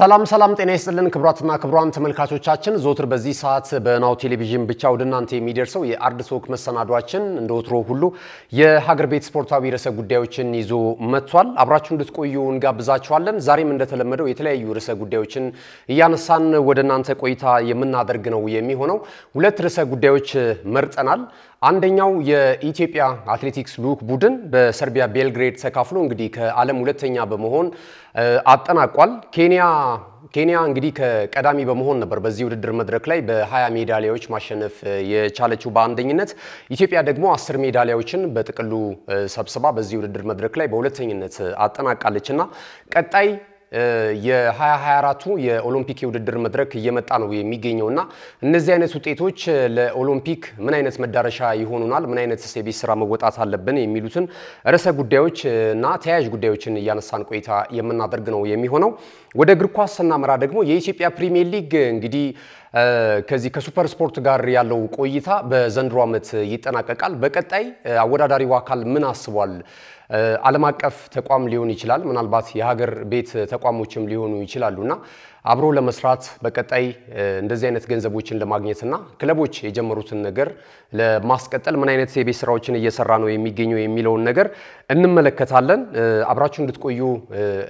ሰላም ሰላም፣ ጤና ይስጥልን ክቡራትና ክቡራን ተመልካቾቻችን፣ ዞትር በዚህ ሰዓት በናሁ ቴሌቪዥን ብቻ ወደ እናንተ የሚደርሰው የአርድ ቶክ መሰናዷችን እንደ ወትሮ ሁሉ የሀገር ቤት ስፖርታዊ ርዕሰ ጉዳዮችን ይዞ መጥቷል። አብራችሁ እንድትቆዩ እንጋብዛችኋለን። ዛሬም እንደተለመደው የተለያዩ ርዕሰ ጉዳዮችን እያነሳን ወደ እናንተ ቆይታ የምናደርግ ነው የሚሆነው። ሁለት ርዕሰ ጉዳዮች መርጠናል። አንደኛው የኢትዮጵያ አትሌቲክስ ልዑክ ቡድን በሰርቢያ ቤልግሬድ ተካፍሎ እንግዲህ ከዓለም ሁለተኛ በመሆን አጠናቋል። ኬንያ ኬንያ እንግዲህ ከቀዳሚ በመሆን ነበር በዚህ ውድድር መድረክ ላይ በ20 ሜዳሊያዎች ማሸነፍ የቻለችው በአንደኝነት። ኢትዮጵያ ደግሞ አስር ሜዳሊያዎችን በጥቅሉ ሰብስባ በዚህ ውድድር መድረክ ላይ በሁለተኝነት አጠናቃለች እና ቀጣይ የ2024ቱ የኦሎምፒክ የውድድር መድረክ እየመጣ ነው የሚገኘው እና እነዚህ አይነት ውጤቶች ለኦሎምፒክ ምን አይነት መዳረሻ ይሆኑናል፣ ምን አይነት የቤት ስራ መወጣት አለብን የሚሉትን ርዕሰ ጉዳዮች እና ተያያዥ ጉዳዮችን እያነሳን ቆይታ የምናደርግ ነው የሚሆነው። ወደ እግር ኳስ ስናመራ ደግሞ የኢትዮጵያ ፕሪሚየር ሊግ እንግዲህ ከዚህ ከሱፐር ስፖርት ጋር ያለው ቆይታ በዘንድሮ ዓመት ይጠናቀቃል። በቀጣይ አወዳዳሪው አካል ምን አስቧል? ዓለም አቀፍ ተቋም ሊሆን ይችላል፣ ምናልባት የሀገር ቤት ተቋሞችም ሊሆኑ ይችላሉና አብሮ ለመስራት በቀጣይ እንደዚህ አይነት ገንዘቦችን ለማግኘትና ክለቦች የጀመሩትን ነገር ለማስቀጠል ምን አይነት የቤት ስራዎችን እየሰራ ነው የሚገኘው የሚለውን ነገር እንመለከታለን። አብራችሁ እንድትቆዩ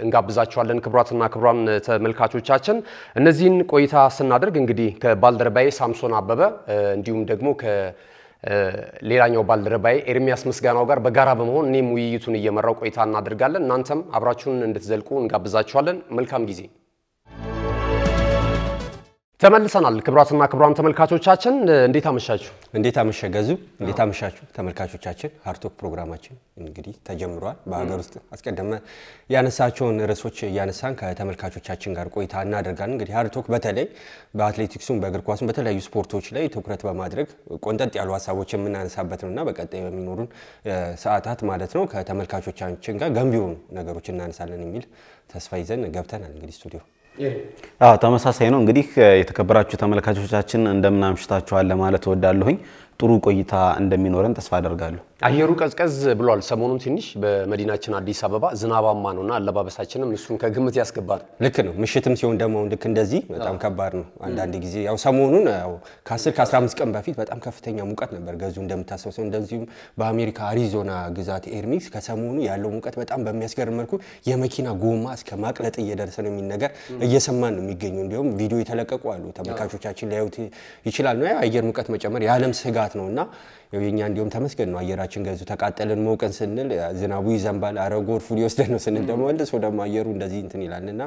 እንጋብዛችኋለን። ክቡራትና ክቡራን ተመልካቾቻችን እነዚህን ቆይታ ስናደርግ እንግዲህ ከባልደረባዬ ሳምሶን አበበ እንዲሁም ደግሞ ሌላኛው ባልደረባዬ ኤርሚያስ ምስጋናው ጋር በጋራ በመሆን እኔም ውይይቱን እየመራው ቆይታ እናደርጋለን። እናንተም አብራችሁን እንድትዘልቁ እንጋብዛችኋለን። መልካም ጊዜ ተመልሰናል። ክብራትና ክብራን ተመልካቾቻችን እንዴት አመሻችሁ? እንዴት አመሸ ገዙ? እንዴት አመሻችሁ ተመልካቾቻችን? ሀርቶክ ፕሮግራማችን እንግዲህ ተጀምሯል። በሀገር ውስጥ አስቀድመ ያነሳቸውን ርዕሶች እያነሳን ከተመልካቾቻችን ጋር ቆይታ እናደርጋለን። እንግዲህ ሀርቶክ በተለይ በአትሌቲክሱም በእግር ኳሱም በተለያዩ ስፖርቶች ላይ ትኩረት በማድረግ ቆንጠጥ ያሉ ሀሳቦች የምናነሳበት ነውና በቀጣይ በሚኖሩን ሰዓታት ማለት ነው ከተመልካቾቻችን ጋር ገንቢ የሆኑ ነገሮች እናነሳለን የሚል ተስፋ ይዘን ገብተናል እንግዲህ ስቱዲዮ ተመሳሳይ ነው። እንግዲህ የተከበራችሁ ተመልካቾቻችን እንደምን አምሽታችኋል ለማለት እወዳለሁኝ። ጥሩ ቆይታ እንደሚኖረን ተስፋ አደርጋለሁ። አየሩ ቀዝቀዝ ብሏል። ሰሞኑን ትንሽ በመዲናችን አዲስ አበባ ዝናባማ ነው እና አለባበሳችንም እሱን ከግምት ያስገባ ነው። ልክ ነው። ምሽትም ሲሆን ደግሞ ልክ እንደዚህ በጣም ከባድ ነው። አንዳንድ ጊዜ ያው ሰሞኑን ከ10 ከ15 ቀን በፊት በጣም ከፍተኛ ሙቀት ነበር ገዙ እንደምታስበው። እንደዚሁም በአሜሪካ አሪዞና ግዛት ኤርሚክስ ከሰሞኑ ያለው ሙቀት በጣም በሚያስገርም መልኩ የመኪና ጎማ እስከ ማቅለጥ እየደረሰ ነው የሚል ነገር እየሰማን ነው የሚገኘው። እንዲሁም ቪዲዮ የተለቀቁ አሉ ተመልካቾቻችን ሊያዩት ይችላል። ነው የአየር ሙቀት መጨመር የዓለም ስጋት ነው እና የኛ እንዲሁም ተመስገን ነው። አየራችን ገዙ ተቃጠልን ሞቀን ስንል ዝናቡ ይዘንባል። አረ ጎርፉ ሊወስደን ነው ስንል ደግሞ መልሶ ደግሞ አየሩ እንደዚህ እንትን ይላል እና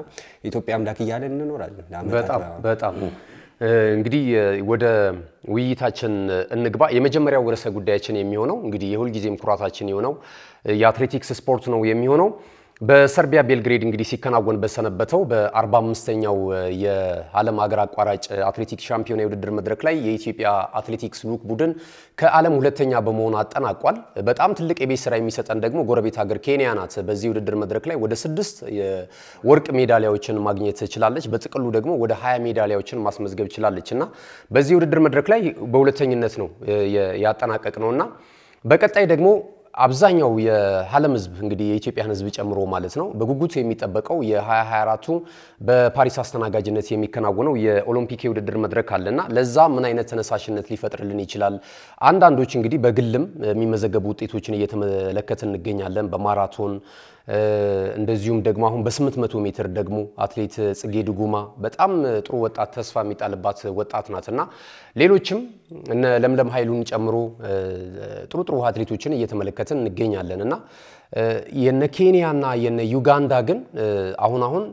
ኢትዮጵያ አምላክ እያለን እንኖራለን። በጣም እንግዲህ ወደ ውይይታችን እንግባ። የመጀመሪያው ርዕሰ ጉዳያችን የሚሆነው እንግዲህ የሁልጊዜም ኩራታችን የሆነው የአትሌቲክስ ስፖርት ነው የሚሆነው በሰርቢያ ቤልግሬድ እንግዲህ ሲከናወን በሰነበተው በ45ኛው የዓለም ሀገር አቋራጭ አትሌቲክስ ሻምፒዮና የውድድር መድረክ ላይ የኢትዮጵያ አትሌቲክስ ልዑክ ቡድን ከዓለም ሁለተኛ በመሆን አጠናቋል። በጣም ትልቅ የቤት ስራ የሚሰጠን ደግሞ ጎረቤት ሀገር ኬንያ ናት። በዚህ የውድድር መድረክ ላይ ወደ ስድስት የወርቅ ሜዳሊያዎችን ማግኘት ችላለች። በጥቅሉ ደግሞ ወደ 20 ሜዳሊያዎችን ማስመዝገብ ችላለች እና በዚህ የውድድር መድረክ ላይ በሁለተኝነት ነው ያጠናቀቅ ነውና በቀጣይ ደግሞ አብዛኛው የዓለም ህዝብ እንግዲህ የኢትዮጵያን ህዝብ ጨምሮ ማለት ነው በጉጉት የሚጠበቀው የ2024ቱ በፓሪስ አስተናጋጅነት የሚከናወነው የኦሎምፒክ የውድድር መድረክ አለና ለዛ ምን አይነት ተነሳሽነት ሊፈጥርልን ይችላል? አንዳንዶች እንግዲህ በግልም የሚመዘገቡ ውጤቶችን እየተመለከት እንገኛለን። በማራቶን እንደዚሁም ደግሞ አሁን በ800 ሜትር ደግሞ አትሌት ጽጌ ድጉማ በጣም ጥሩ ወጣት ተስፋ የሚጣልባት ወጣት ናት እና ሌሎችም እነ ለምለም ኃይሉን ጨምሮ ጥሩ ጥሩ አትሌቶችን እየተመለከትን እንገኛለን እና የነ ኬንያና የነ ዩጋንዳ ግን አሁን አሁን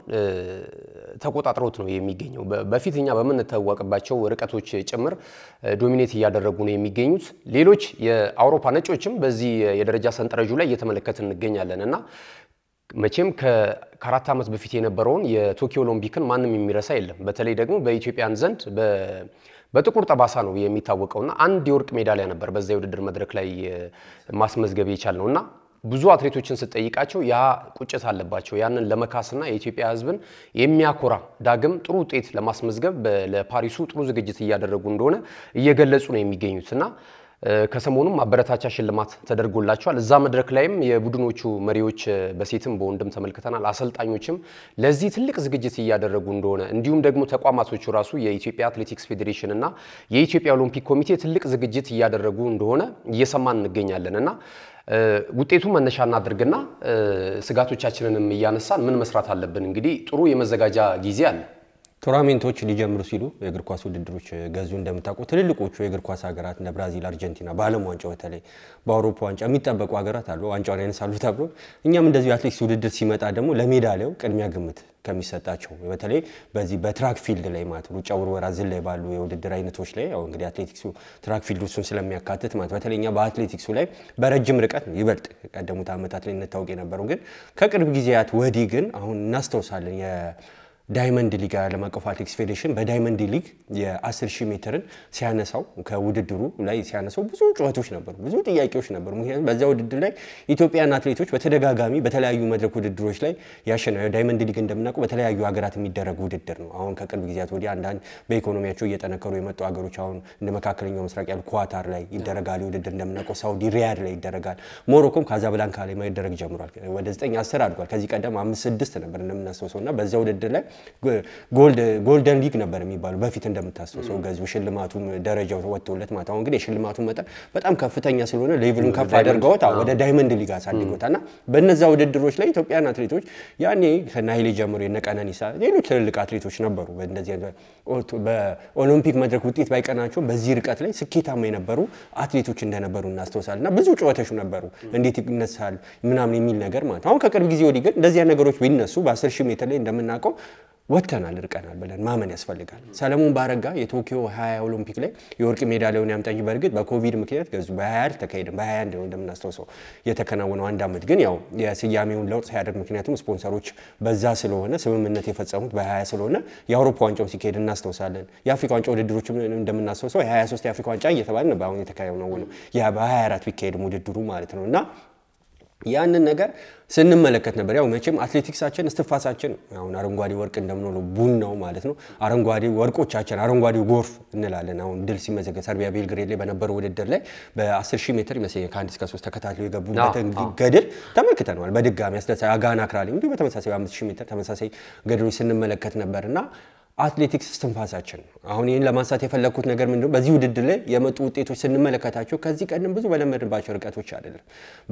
ተቆጣጥሮት ነው የሚገኘው። በፊት እኛ በምንታወቅባቸው ርቀቶች ጭምር ዶሚኔት እያደረጉ ነው የሚገኙት። ሌሎች የአውሮፓ ነጮችም በዚህ የደረጃ ሰንጠረዡ ላይ እየተመለከትን እንገኛለን እና መቼም ከአራት ዓመት በፊት የነበረውን የቶኪዮ ኦሎምፒክን ማንም የሚረሳ የለም። በተለይ ደግሞ በኢትዮጵያን ዘንድ በጥቁር ጠባሳ ነው የሚታወቀውና አንድ የወርቅ ሜዳሊያ ነበር በዛ የውድድር መድረክ ላይ ማስመዝገብ የቻል ነው እና ብዙ አትሌቶችን ስጠይቃቸው ያ ቁጭት አለባቸው። ያንን ለመካስና የኢትዮጵያ ሕዝብን የሚያኮራ ዳግም ጥሩ ውጤት ለማስመዝገብ ለፓሪሱ ጥሩ ዝግጅት እያደረጉ እንደሆነ እየገለጹ ነው የሚገኙት እና ከሰሞኑም ማበረታቻ ሽልማት ተደርጎላቸዋል። እዛ መድረክ ላይም የቡድኖቹ መሪዎች በሴትም በወንድም ተመልክተናል። አሰልጣኞችም ለዚህ ትልቅ ዝግጅት እያደረጉ እንደሆነ እንዲሁም ደግሞ ተቋማቶቹ ራሱ የኢትዮጵያ አትሌቲክስ ፌዴሬሽን እና የኢትዮጵያ ኦሎምፒክ ኮሚቴ ትልቅ ዝግጅት እያደረጉ እንደሆነ እየሰማን እንገኛለን እና ውጤቱ መነሻ እናድርግና ስጋቶቻችንንም እያነሳን ምን መስራት አለብን? እንግዲህ ጥሩ የመዘጋጃ ጊዜ አለ። ቱርናሜንቶች ሊጀምሩ ሲሉ የእግር ኳስ ውድድሮች ገዙ። እንደምታውቁ ትልልቆቹ የእግር ኳስ ሀገራት እደ ብራዚል፣ አርጀንቲና በዓለም ዋንጫ በተለይ በአውሮፓ ዋንጫ የሚጠበቁ ሀገራት አሉ። ዋንጫውን ያነሳሉ ተብሎ እኛም እንደዚሁ የአትሌቲክስ ውድድር ሲመጣ ደግሞ ለሜዳሊያው ቅድሚያ ግምት ከሚሰጣቸው በተለይ በዚህ በትራክ ፊልድ ላይ ማለት ሩጫ፣ ውርወራ፣ ዝላይ ባሉ የውድድር አይነቶች ላይ ያው እንግዲህ አትሌቲክሱ ትራክ ፊልድ እሱን ስለሚያካትት ማለት በተለይ እኛ በአትሌቲክሱ ላይ በረጅም ርቀት ይበልጥ ቀደሙት ዓመታት ላይ እንታወቅ የነበረው ግን ከቅርብ ጊዜያት ወዲህ ግን አሁን እናስታውሳለን ዳይመንድ ሊግ ዓለም አቀፉ አትሌቲክስ ፌዴሬሽን በዳይመንድ ሊግ የ10 ሺህ ሜትርን ሲያነሳው ከውድድሩ ላይ ሲያነሳው ብዙ ጩኸቶች ነበሩ፣ ብዙ ጥያቄዎች ነበሩ። ምክንያቱም በዛ ውድድር ላይ ኢትዮጵያን አትሌቶች በተደጋጋሚ በተለያዩ መድረክ ውድድሮች ላይ ያሸና ዳይመንድ ሊግ እንደምናውቀው በተለያዩ ሀገራት የሚደረግ ውድድር ነው። አሁን ከቅርብ ጊዜያት ወዲህ አንዳንድ በኢኮኖሚያቸው እየጠነከሩ የመጡ ሀገሮች አሁን እንደ መካከለኛው ምስራቅ ያሉ ኳታር ላይ ይደረጋል ውድድር እንደምናውቀው፣ ሳውዲ ሪያድ ላይ ይደረጋል። ሞሮኮም ካዛብላንካ ላይ መደረግ ጀምሯል። ወደ 9 10 አድጓል። ከዚህ ቀደም 5 ስድስት ነበር እንደምናስተውሰው እና በዛ ውድድር ላይ ጎልደን ሊግ ነበር የሚባለው በፊት እንደምታስታውሰው ገዚ ሽልማቱ ደረጃው ወጥቶለት ማለት አሁን ግን የሽልማቱ መጠን በጣም ከፍተኛ ስለሆነ ሌቭሉን ከፍ አድርገውት ወደ ዳይመንድ ሊግ አሳድጎታል እና በእነዛ ውድድሮች ላይ ኢትዮጵያን አትሌቶች ያኔ ከናይሌ ጀምሮ የነ ሌሎች ትልልቅ አትሌቶች ነበሩ። በኦሎምፒክ መድረክ ውጤት ባይቀናቸው በዚህ ርቀት ላይ ስኬታማ የነበሩ አትሌቶች እንደነበሩ እናስታውሳለን እና ብዙ ጨዋታዎች ነበሩ እንዴት ይነሳል ምናምን የሚል ነገር ማለት አሁን ከቅርብ ጊዜ ወዲህ ግን እንደዚያ ነገሮች ቢነሱ በ10 ሜትር ላይ እንደምናውቀው ወጥተናል ርቀናል ብለን ማመን ያስፈልጋል። ሰለሞን ባረጋ የቶኪዮ 20 ኦሎምፒክ ላይ የወርቅ ሜዳሊያውን ያምጣኝ። በእርግጥ በኮቪድ ምክንያት ገዙ በ20 አልተካሄደም። በ21 ነው እንደምናስታውሰው የተከናወነው አንድ ዓመት ግን ያው የስያሜውን ለውጥ ሳያደርግ ምክንያቱም ስፖንሰሮች በዛ ስለሆነ ስምምነት የፈጸሙት በ20 ስለሆነ የአውሮፓ ዋንጫው ሲካሄድ እናስታውሳለን። የአፍሪካ ዋንጫ ውድድሮች እንደምናስታውሰው የ23 የአፍሪካ ዋንጫ እየተባለ ነው በአሁን የተከናወነው ያ በ24 ቢካሄድም ውድድሩ ማለት ነው እና ያንን ነገር ስንመለከት ነበር። ያው መቼም አትሌቲክሳችን እስትንፋሳችን አሁን አረንጓዴ ወርቅ እንደምንለው ቡናው ማለት ነው። አረንጓዴ ወርቆቻችን አረንጓዴው ጎርፍ እንላለን። አሁን ድል ሲመዘገብ ሰርቢያ ቤልግሬድ ላይ በነበረው ውድድር ላይ በ10 ሺህ ሜትር ይመስለኛል ከአንድ እስከ ሶስት ተከታትለው የገቡበትን ገድል ተመልክተነዋል። በድጋሚ አስደሳች አጋና ክራሊ እንዲሁ በተመሳሳይ በ5000 ሜትር ተመሳሳይ ገድሎች ስንመለከት ነበር እና አትሌቲክስ ትንፋሳችን ነው። አሁን ይህን ለማንሳት የፈለግኩት ነገር ምንድነው፣ በዚህ ውድድር ላይ የመጡ ውጤቶች ስንመለከታቸው ከዚህ ቀደም ብዙ በለመድንባቸው ርቀቶች አይደለም።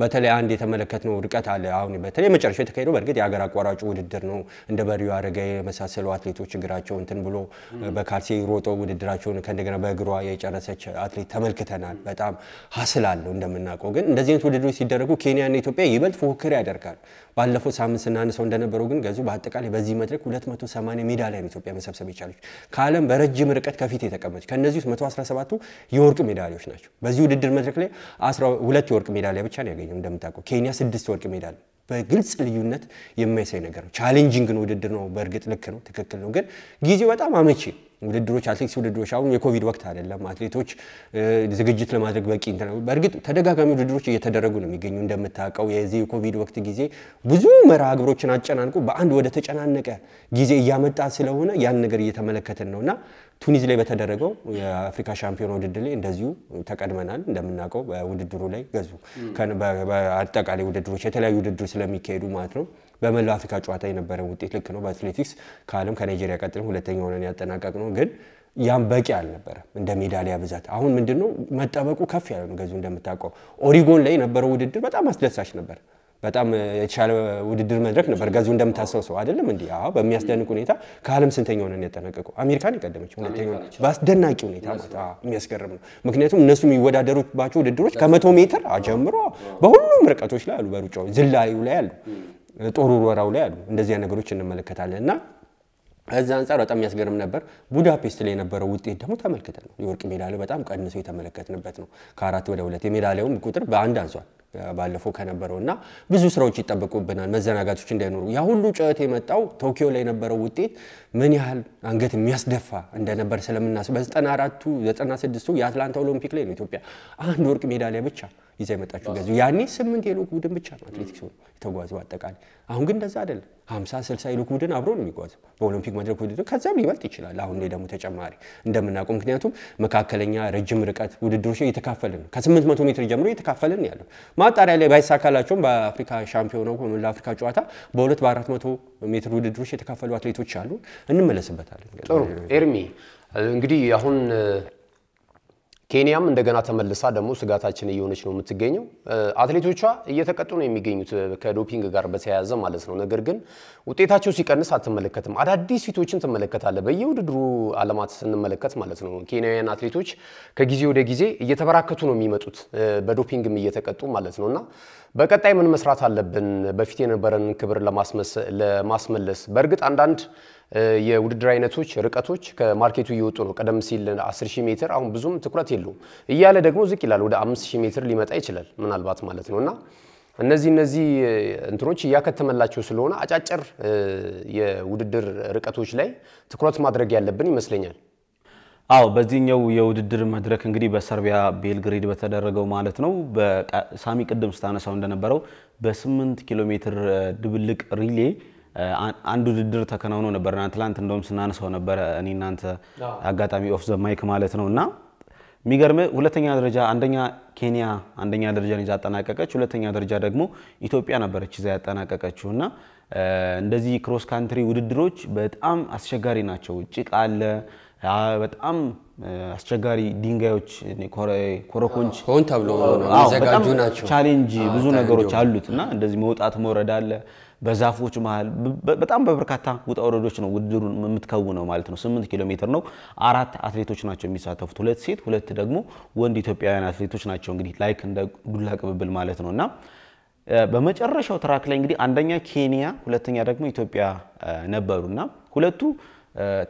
በተለይ አንድ የተመለከትነው ርቀት አለ። አሁን በተለይ መጨረሻ የተካሄደው በእርግጥ የሀገር አቋራጩ ውድድር ነው። እንደ በሪው አረጋዊ የመሳሰሉ አትሌቶች እግራቸው እንትን ብሎ በካልሲ ሮጦ ውድድራቸውን ከእንደገና በእግሯ የጨረሰች አትሌት ተመልክተናል። በጣም ሀስል አለው እንደምናውቀው። ግን እንደዚህ አይነት ውድድሮች ሲደረጉ ኬንያና ኢትዮጵያ ይበልጥ ፉክክር ያደርጋል። ባለፈው ሳምንት ስናነሳው እንደነበረው ግን ገዙ በአጠቃላይ በዚህ መድረክ 280 ሜዳሊያ ነው ኢትዮጵያ መሰብሰብ የቻለች ከዓለም በረጅም ርቀት ከፊት የተቀመጠች። ከእነዚህ ውስጥ 117ቱ የወርቅ ሜዳሊያዎች ናቸው። በዚህ ውድድር መድረክ ላይ 12 የወርቅ ሜዳሊያ ብቻ ነው ያገኘው። እንደምታውቀው ኬንያ ስድስት ወርቅ ሜዳሊያ በግልጽ ልዩነት የማይሳይ ነገር ነው። ቻሌንጂንግ ውድድር ነው። በእርግጥ ልክ ነው፣ ትክክል ነው። ግን ጊዜው በጣም አመቺ ውድድሮች አትሌቲክስ ውድድሮች አሁን የኮቪድ ወቅት አይደለም። አትሌቶች ዝግጅት ለማድረግ በቂ በእርግጥ ተደጋጋሚ ውድድሮች እየተደረጉ ነው የሚገኙ እንደምታውቀው የዚህ የኮቪድ ወቅት ጊዜ ብዙ መርሃ ግብሮችን አጨናንቁ በአንድ ወደ ተጨናነቀ ጊዜ እያመጣ ስለሆነ ያን ነገር እየተመለከትን ነው እና ቱኒዝ ላይ በተደረገው የአፍሪካ ሻምፒዮን ውድድር ላይ እንደዚሁ ተቀድመናል። እንደምናውቀው በውድድሩ ላይ ገዙ በአጠቃላይ ውድድሮች የተለያዩ ውድድሮች ስለሚካሄዱ ማለት ነው በመላው አፍሪካ ጨዋታ የነበረን ውጤት ልክ ነው። በአትሌቲክስ ከዓለም ከናይጄሪያ ቀጥለን ሁለተኛ ሆነን ያጠናቀቅ ነው ግን ያም በቂ አልነበረም፣ እንደ ሜዳሊያ ብዛት። አሁን ምንድነው መጠበቁ ከፍ ያለ ነው። ገዙ እንደምታውቀው ኦሪጎን ላይ የነበረው ውድድር በጣም አስደሳች ነበር። በጣም የተሻለ ውድድር መድረክ ነበር። ገዙ እንደምታስታውሰው አይደለም እንዲ በሚያስደንቅ ሁኔታ ከዓለም ስንተኛ ሆነን ያጠናቀቀው አሜሪካን የቀደመች ሁለተኛ፣ በአስደናቂ ሁኔታ የሚያስገርም ነው። ምክንያቱም እነሱ የሚወዳደሩባቸው ውድድሮች ከመቶ ሜትር ጀምሮ በሁሉም ርቀቶች ላይ አሉ፣ በሩጫ ዝላዩ ላይ አሉ። ጦር ውርወራው ላይ አሉ። እንደዚያ ነገሮች እንመለከታለን እና ከዚ አንጻር በጣም የሚያስገርም ነበር። ቡዳፔስት ላይ የነበረው ውጤት ደግሞ ተመልክተን ነው። የወርቅ ሜዳሊያው በጣም ቀንሶ የተመለከትንበት ነው፣ ከአራት ወደ ሁለት። የሜዳሊያውም ቁጥር በአንድ አንሷል ባለፈው ከነበረው እና ብዙ ስራዎች ይጠበቁብናል፣ መዘናጋቶች እንዳይኖሩ። ያ ሁሉ ጨዋታ የመጣው ቶኪዮ ላይ የነበረው ውጤት ምን ያህል አንገት የሚያስደፋ እንደነበር ስለምናስ በ94ቱ 96ቱ የአትላንታ ኦሎምፒክ ላይ ነው ኢትዮጵያ አንድ ወርቅ ሜዳሊያ ብቻ ይዘ የመጣችው ገዙ ያኔ ስምንት የሎክ ቡድን ብቻ ነው አትሌቲክስ ሆኖ የተጓዘው አጠቃላይ። አሁን ግን እንደዛ አይደለም። ሀምሳ ስልሳ የሎክ ቡድን አብሮ ነው የሚጓዘው በኦሎምፒክ መድረክ ውድድር፣ ከዛም ሊበልጥ ይችላል። አሁን ላይ ደግሞ ተጨማሪ እንደምናውቀው ምክንያቱም መካከለኛ ረጅም ርቀት ውድድሮች እየተካፈልን ነው። ከስምንት መቶ ሜትር ጀምሮ እየተካፈልን ያለው ማጣሪያ ላይ ባይሳካላቸውም በአፍሪካ ሻምፒዮናው ለአፍሪካ ጨዋታ በሁለት በአራት መቶ ሜትር ውድድሮች የተካፈሉ አትሌቶች አሉ። እንመለስበታለን። ጥሩ ኤርሚ እንግዲህ አሁን ኬንያም እንደገና ተመልሳ ደግሞ ስጋታችን እየሆነች ነው የምትገኘው። አትሌቶቿ እየተቀጡ ነው የሚገኙት ከዶፒንግ ጋር በተያያዘ ማለት ነው። ነገር ግን ውጤታቸው ሲቀንስ አትመለከትም። አዳዲስ ፊቶችን ትመለከታለ በየውድድሩ አለማት ስንመለከት ማለት ነው። ኬንያውያን አትሌቶች ከጊዜ ወደ ጊዜ እየተበራከቱ ነው የሚመጡት በዶፒንግም እየተቀጡ ማለት ነው። እና በቀጣይ ምን መስራት አለብን? በፊት የነበረን ክብር ለማስመለስ በእርግጥ አንዳንድ የውድድር አይነቶች ርቀቶች ከማርኬቱ እየወጡ ነው። ቀደም ሲል 10000 ሜትር አሁን ብዙም ትኩረት የለውም እያለ ደግሞ ዝቅ ይላል። ወደ 5000 ሜትር ሊመጣ ይችላል ምናልባት ማለት ነውና እነዚህ እነዚህ እንትኖች እያከተመላቸው ስለሆነ አጫጭር የውድድር ርቀቶች ላይ ትኩረት ማድረግ ያለብን ይመስለኛል። አዎ በዚህኛው የውድድር መድረክ እንግዲህ በሰርቢያ ቤልግሬድ በተደረገው ማለት ነው በሳሚ ቅድም ስታነሳው እንደነበረው በ8 ኪሎ ሜትር ድብልቅ ሪሌ አንድ ውድድር ተከናውኖ ነበር ትላንት እንደውም ስናነሳው ነበረ እኔ እናንተ አጋጣሚ ኦፍ ዘ ማይክ ማለት ነው እና የሚገርም ሁለተኛ ደረጃ አንደኛ ኬንያ አንደኛ ደረጃን ይዛ አጠናቀቀች። ሁለተኛ ደረጃ ደግሞ ኢትዮጵያ ነበረች ይዛ ያጠናቀቀችው እና እንደዚህ ክሮስ ካንትሪ ውድድሮች በጣም አስቸጋሪ ናቸው። ጭቃ አለ፣ በጣም አስቸጋሪ ድንጋዮች፣ ኮረኮንች ሆን ተብሎ ቻሌንጅ ብዙ ነገሮች አሉት እና እንደዚህ መውጣት መውረድ አለ በዛፎች መሃል በጣም በበርካታ ውጣ ውረዶች ነው ውድድሩን የምትከውነው ማለት ነው። ስምንት ኪሎ ሜትር ነው። አራት አትሌቶች ናቸው የሚሳተፉት፣ ሁለት ሴት፣ ሁለት ደግሞ ወንድ ኢትዮጵያውያን አትሌቶች ናቸው። እንግዲህ ላይክ እንደ ዱላ ቅብብል ማለት ነው እና በመጨረሻው ትራክ ላይ እንግዲህ አንደኛ ኬንያ፣ ሁለተኛ ደግሞ ኢትዮጵያ እና ሁለቱ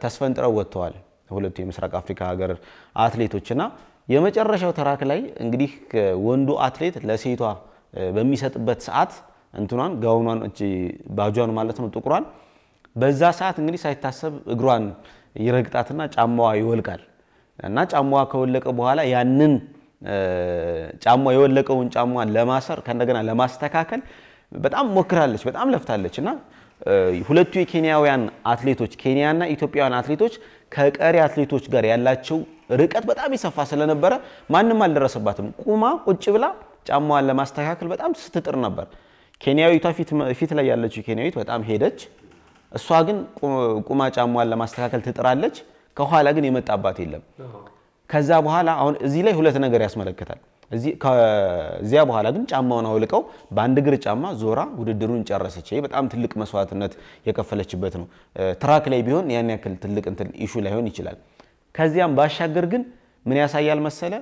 ተስፈንጥረው ወጥተዋል። ሁለቱ የምስራቅ አፍሪካ ሀገር አትሌቶች እና የመጨረሻው ትራክ ላይ እንግዲህ ወንዱ አትሌት ለሴቷ በሚሰጥበት ሰዓት እንትኗን ጋውኗን እ ባጇን ማለት ነው ጥቁሯን። በዛ ሰዓት እንግዲህ ሳይታሰብ እግሯን ይረግጣትና ጫማዋ ይወልቃል እና ጫማዋ ከወለቀ በኋላ ያንን ጫማ የወለቀውን ጫማ ለማሰር ከእንደገና ለማስተካከል በጣም ሞክራለች፣ በጣም ለፍታለች እና ሁለቱ የኬንያውያን አትሌቶች ኬንያና ኢትዮጵያውያን አትሌቶች ከቀሪ አትሌቶች ጋር ያላቸው ርቀት በጣም ይሰፋ ስለነበረ ማንም አልደረሰባትም። ቁማ ቁጭ ብላ ጫማዋን ለማስተካከል በጣም ስትጥር ነበር። ኬንያዊቷ ፊት ላይ ያለችው ኬንያዊት በጣም ሄደች። እሷ ግን ቁማ ጫሟን ለማስተካከል ትጥራለች። ከኋላ ግን የመጣባት የለም። ከዛ በኋላ አሁን እዚህ ላይ ሁለት ነገር ያስመለክታል። ከዚያ በኋላ ግን ጫማውን አውልቀው በአንድ እግር ጫማ ዞራ ውድድሩን ጨረሰች። በጣም ትልቅ መስዋዕትነት የከፈለችበት ነው። ትራክ ላይ ቢሆን ያን ያክል ትልቅ እንትን ኢሹ ላይሆን ይችላል። ከዚያም ባሻገር ግን ምን ያሳያል መሰለ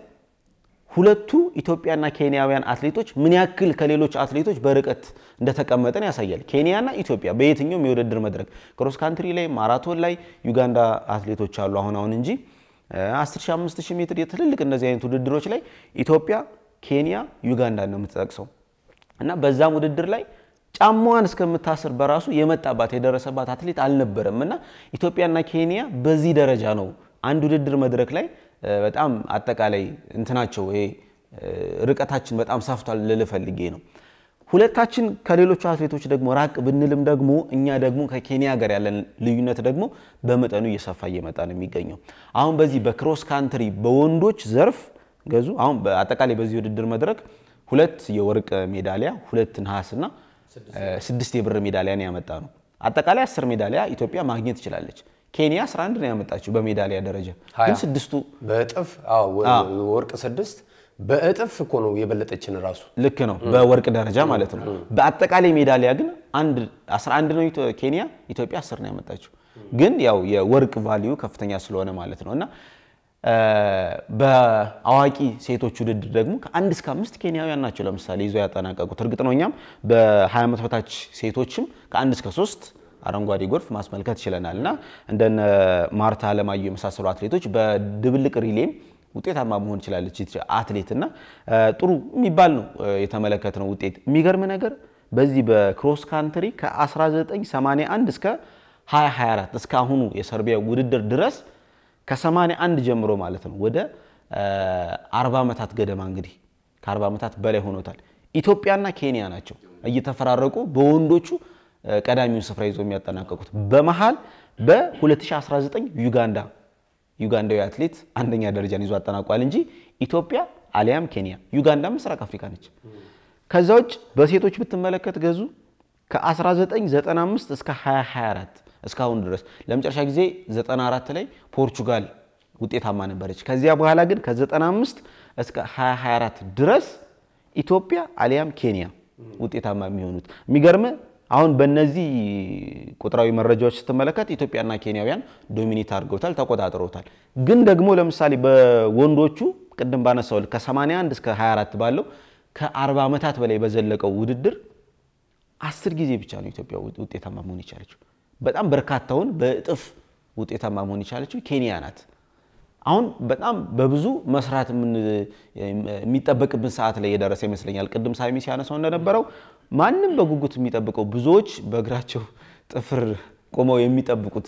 ሁለቱ ኢትዮጵያና ኬንያውያን አትሌቶች ምን ያክል ከሌሎች አትሌቶች በርቀት እንደተቀመጠን ያሳያል። ኬንያና ኢትዮጵያ በየትኛውም የውድድር መድረክ ክሮስ ካንትሪ ላይ፣ ማራቶን ላይ ዩጋንዳ አትሌቶች አሉ አሁን አሁን እንጂ 10000፣ ሜትር የትልልቅ እንደዚህ አይነት ውድድሮች ላይ ኢትዮጵያ፣ ኬንያ፣ ዩጋንዳ ነው የምትጠቅሰው እና በዛም ውድድር ላይ ጫማዋን እስከምታስር በራሱ የመጣባት የደረሰባት አትሌት አልነበረም እና ኢትዮጵያና ኬንያ በዚህ ደረጃ ነው አንድ ውድድር መድረክ ላይ በጣም አጠቃላይ እንትናቸው ይሄ ርቀታችን በጣም ሳፍቷል ልልፈልጌ ነው። ሁለታችን ከሌሎቹ አትሌቶች ደግሞ ራቅ ብንልም ደግሞ እኛ ደግሞ ከኬንያ ጋር ያለን ልዩነት ደግሞ በመጠኑ እየሰፋ እየመጣ ነው የሚገኘው። አሁን በዚህ በክሮስ ካንትሪ በወንዶች ዘርፍ ገዙ አሁን አጠቃላይ በዚህ ውድድር መድረክ ሁለት የወርቅ ሜዳሊያ፣ ሁለት ነሐስና ስድስት የብር ሜዳሊያን ያመጣ ነው። አጠቃላይ አስር ሜዳሊያ ኢትዮጵያ ማግኘት ትችላለች። ኬንያ 11 ነው ያመጣችው በሜዳሊያ ደረጃ ግን ስድስቱ በእጥፍ ወርቅ ስድስት በእጥፍ እኮ ነው የበለጠችን ራሱ ልክ ነው። በወርቅ ደረጃ ማለት ነው። በአጠቃላይ ሜዳሊያ ግን 11 ነው ኬንያ፣ ኢትዮጵያ 10 ነው ያመጣችው። ግን ያው የወርቅ ቫሊዩ ከፍተኛ ስለሆነ ማለት ነው እና በአዋቂ ሴቶች ውድድር ደግሞ ከአንድ እስከ አምስት ኬንያውያን ናቸው ለምሳሌ ይዞ ያጠናቀቁት። እርግጥ ነው እኛም በ20 ዓመት በታች ሴቶችም ከአንድ እስከ ሶስት አረንጓዴ ጎርፍ ማስመልከት ችለናል እና እንደነ ማርታ አለማየሁ የመሳሰሉ አትሌቶች በድብልቅ ሪሌም ውጤታማ መሆን ችላለች አትሌት እና ጥሩ የሚባል ነው የተመለከትነው ውጤት። የሚገርም ነገር በዚህ በክሮስ ካንትሪ ከ1981 እስከ 2024 እስከ አሁኑ የሰርቢያ ውድድር ድረስ ከ81 ጀምሮ ማለት ነው ወደ 40 ዓመታት ገደማ እንግዲህ ከ40 ዓመታት በላይ ሆኖታል። ኢትዮጵያና ኬንያ ናቸው እየተፈራረቁ በወንዶቹ ቀዳሚውን ስፍራ ይዞ የሚያጠናቀቁት። በመሃል በ2019 ዩጋንዳ ዩጋንዳዊ አትሌት አንደኛ ደረጃን ይዞ አጠናቋል እንጂ ኢትዮጵያ አሊያም ኬንያ፣ ዩጋንዳ ምስራቅ አፍሪካ ነች። ከዛ ውጭ በሴቶች ብትመለከት ገዙ ከ1995 እስከ 2024 እስካሁን ድረስ ለመጨረሻ ጊዜ 94 ላይ ፖርቹጋል ውጤታማ ነበረች። ከዚያ በኋላ ግን ከ95 እስከ 2024 ድረስ ኢትዮጵያ አሊያም ኬንያ ውጤታማ የሚሆኑት የሚገርም አሁን በእነዚህ ቁጥራዊ መረጃዎች ስትመለከት ኢትዮጵያና ኬንያውያን ዶሚኔት አድርገውታል፣ ተቆጣጥረውታል። ግን ደግሞ ለምሳሌ በወንዶቹ ቅድም ባነሳው ከ81 እስከ 24 ባለው ከ40 ዓመታት በላይ በዘለቀው ውድድር አስር ጊዜ ብቻ ነው ኢትዮጵያ ውጤታማ መሆን የቻለችው። በጣም በርካታውን በእጥፍ ውጤታማ መሆን የቻለችው ኬንያ ናት። አሁን በጣም በብዙ መስራት የሚጠበቅብን ሰዓት ላይ የደረሰ ይመስለኛል። ቅድም ሳሚ ሲያነሳው እንደነበረው ማንም በጉጉት የሚጠብቀው ብዙዎች በእግራቸው ጥፍር ቆመው የሚጠብቁት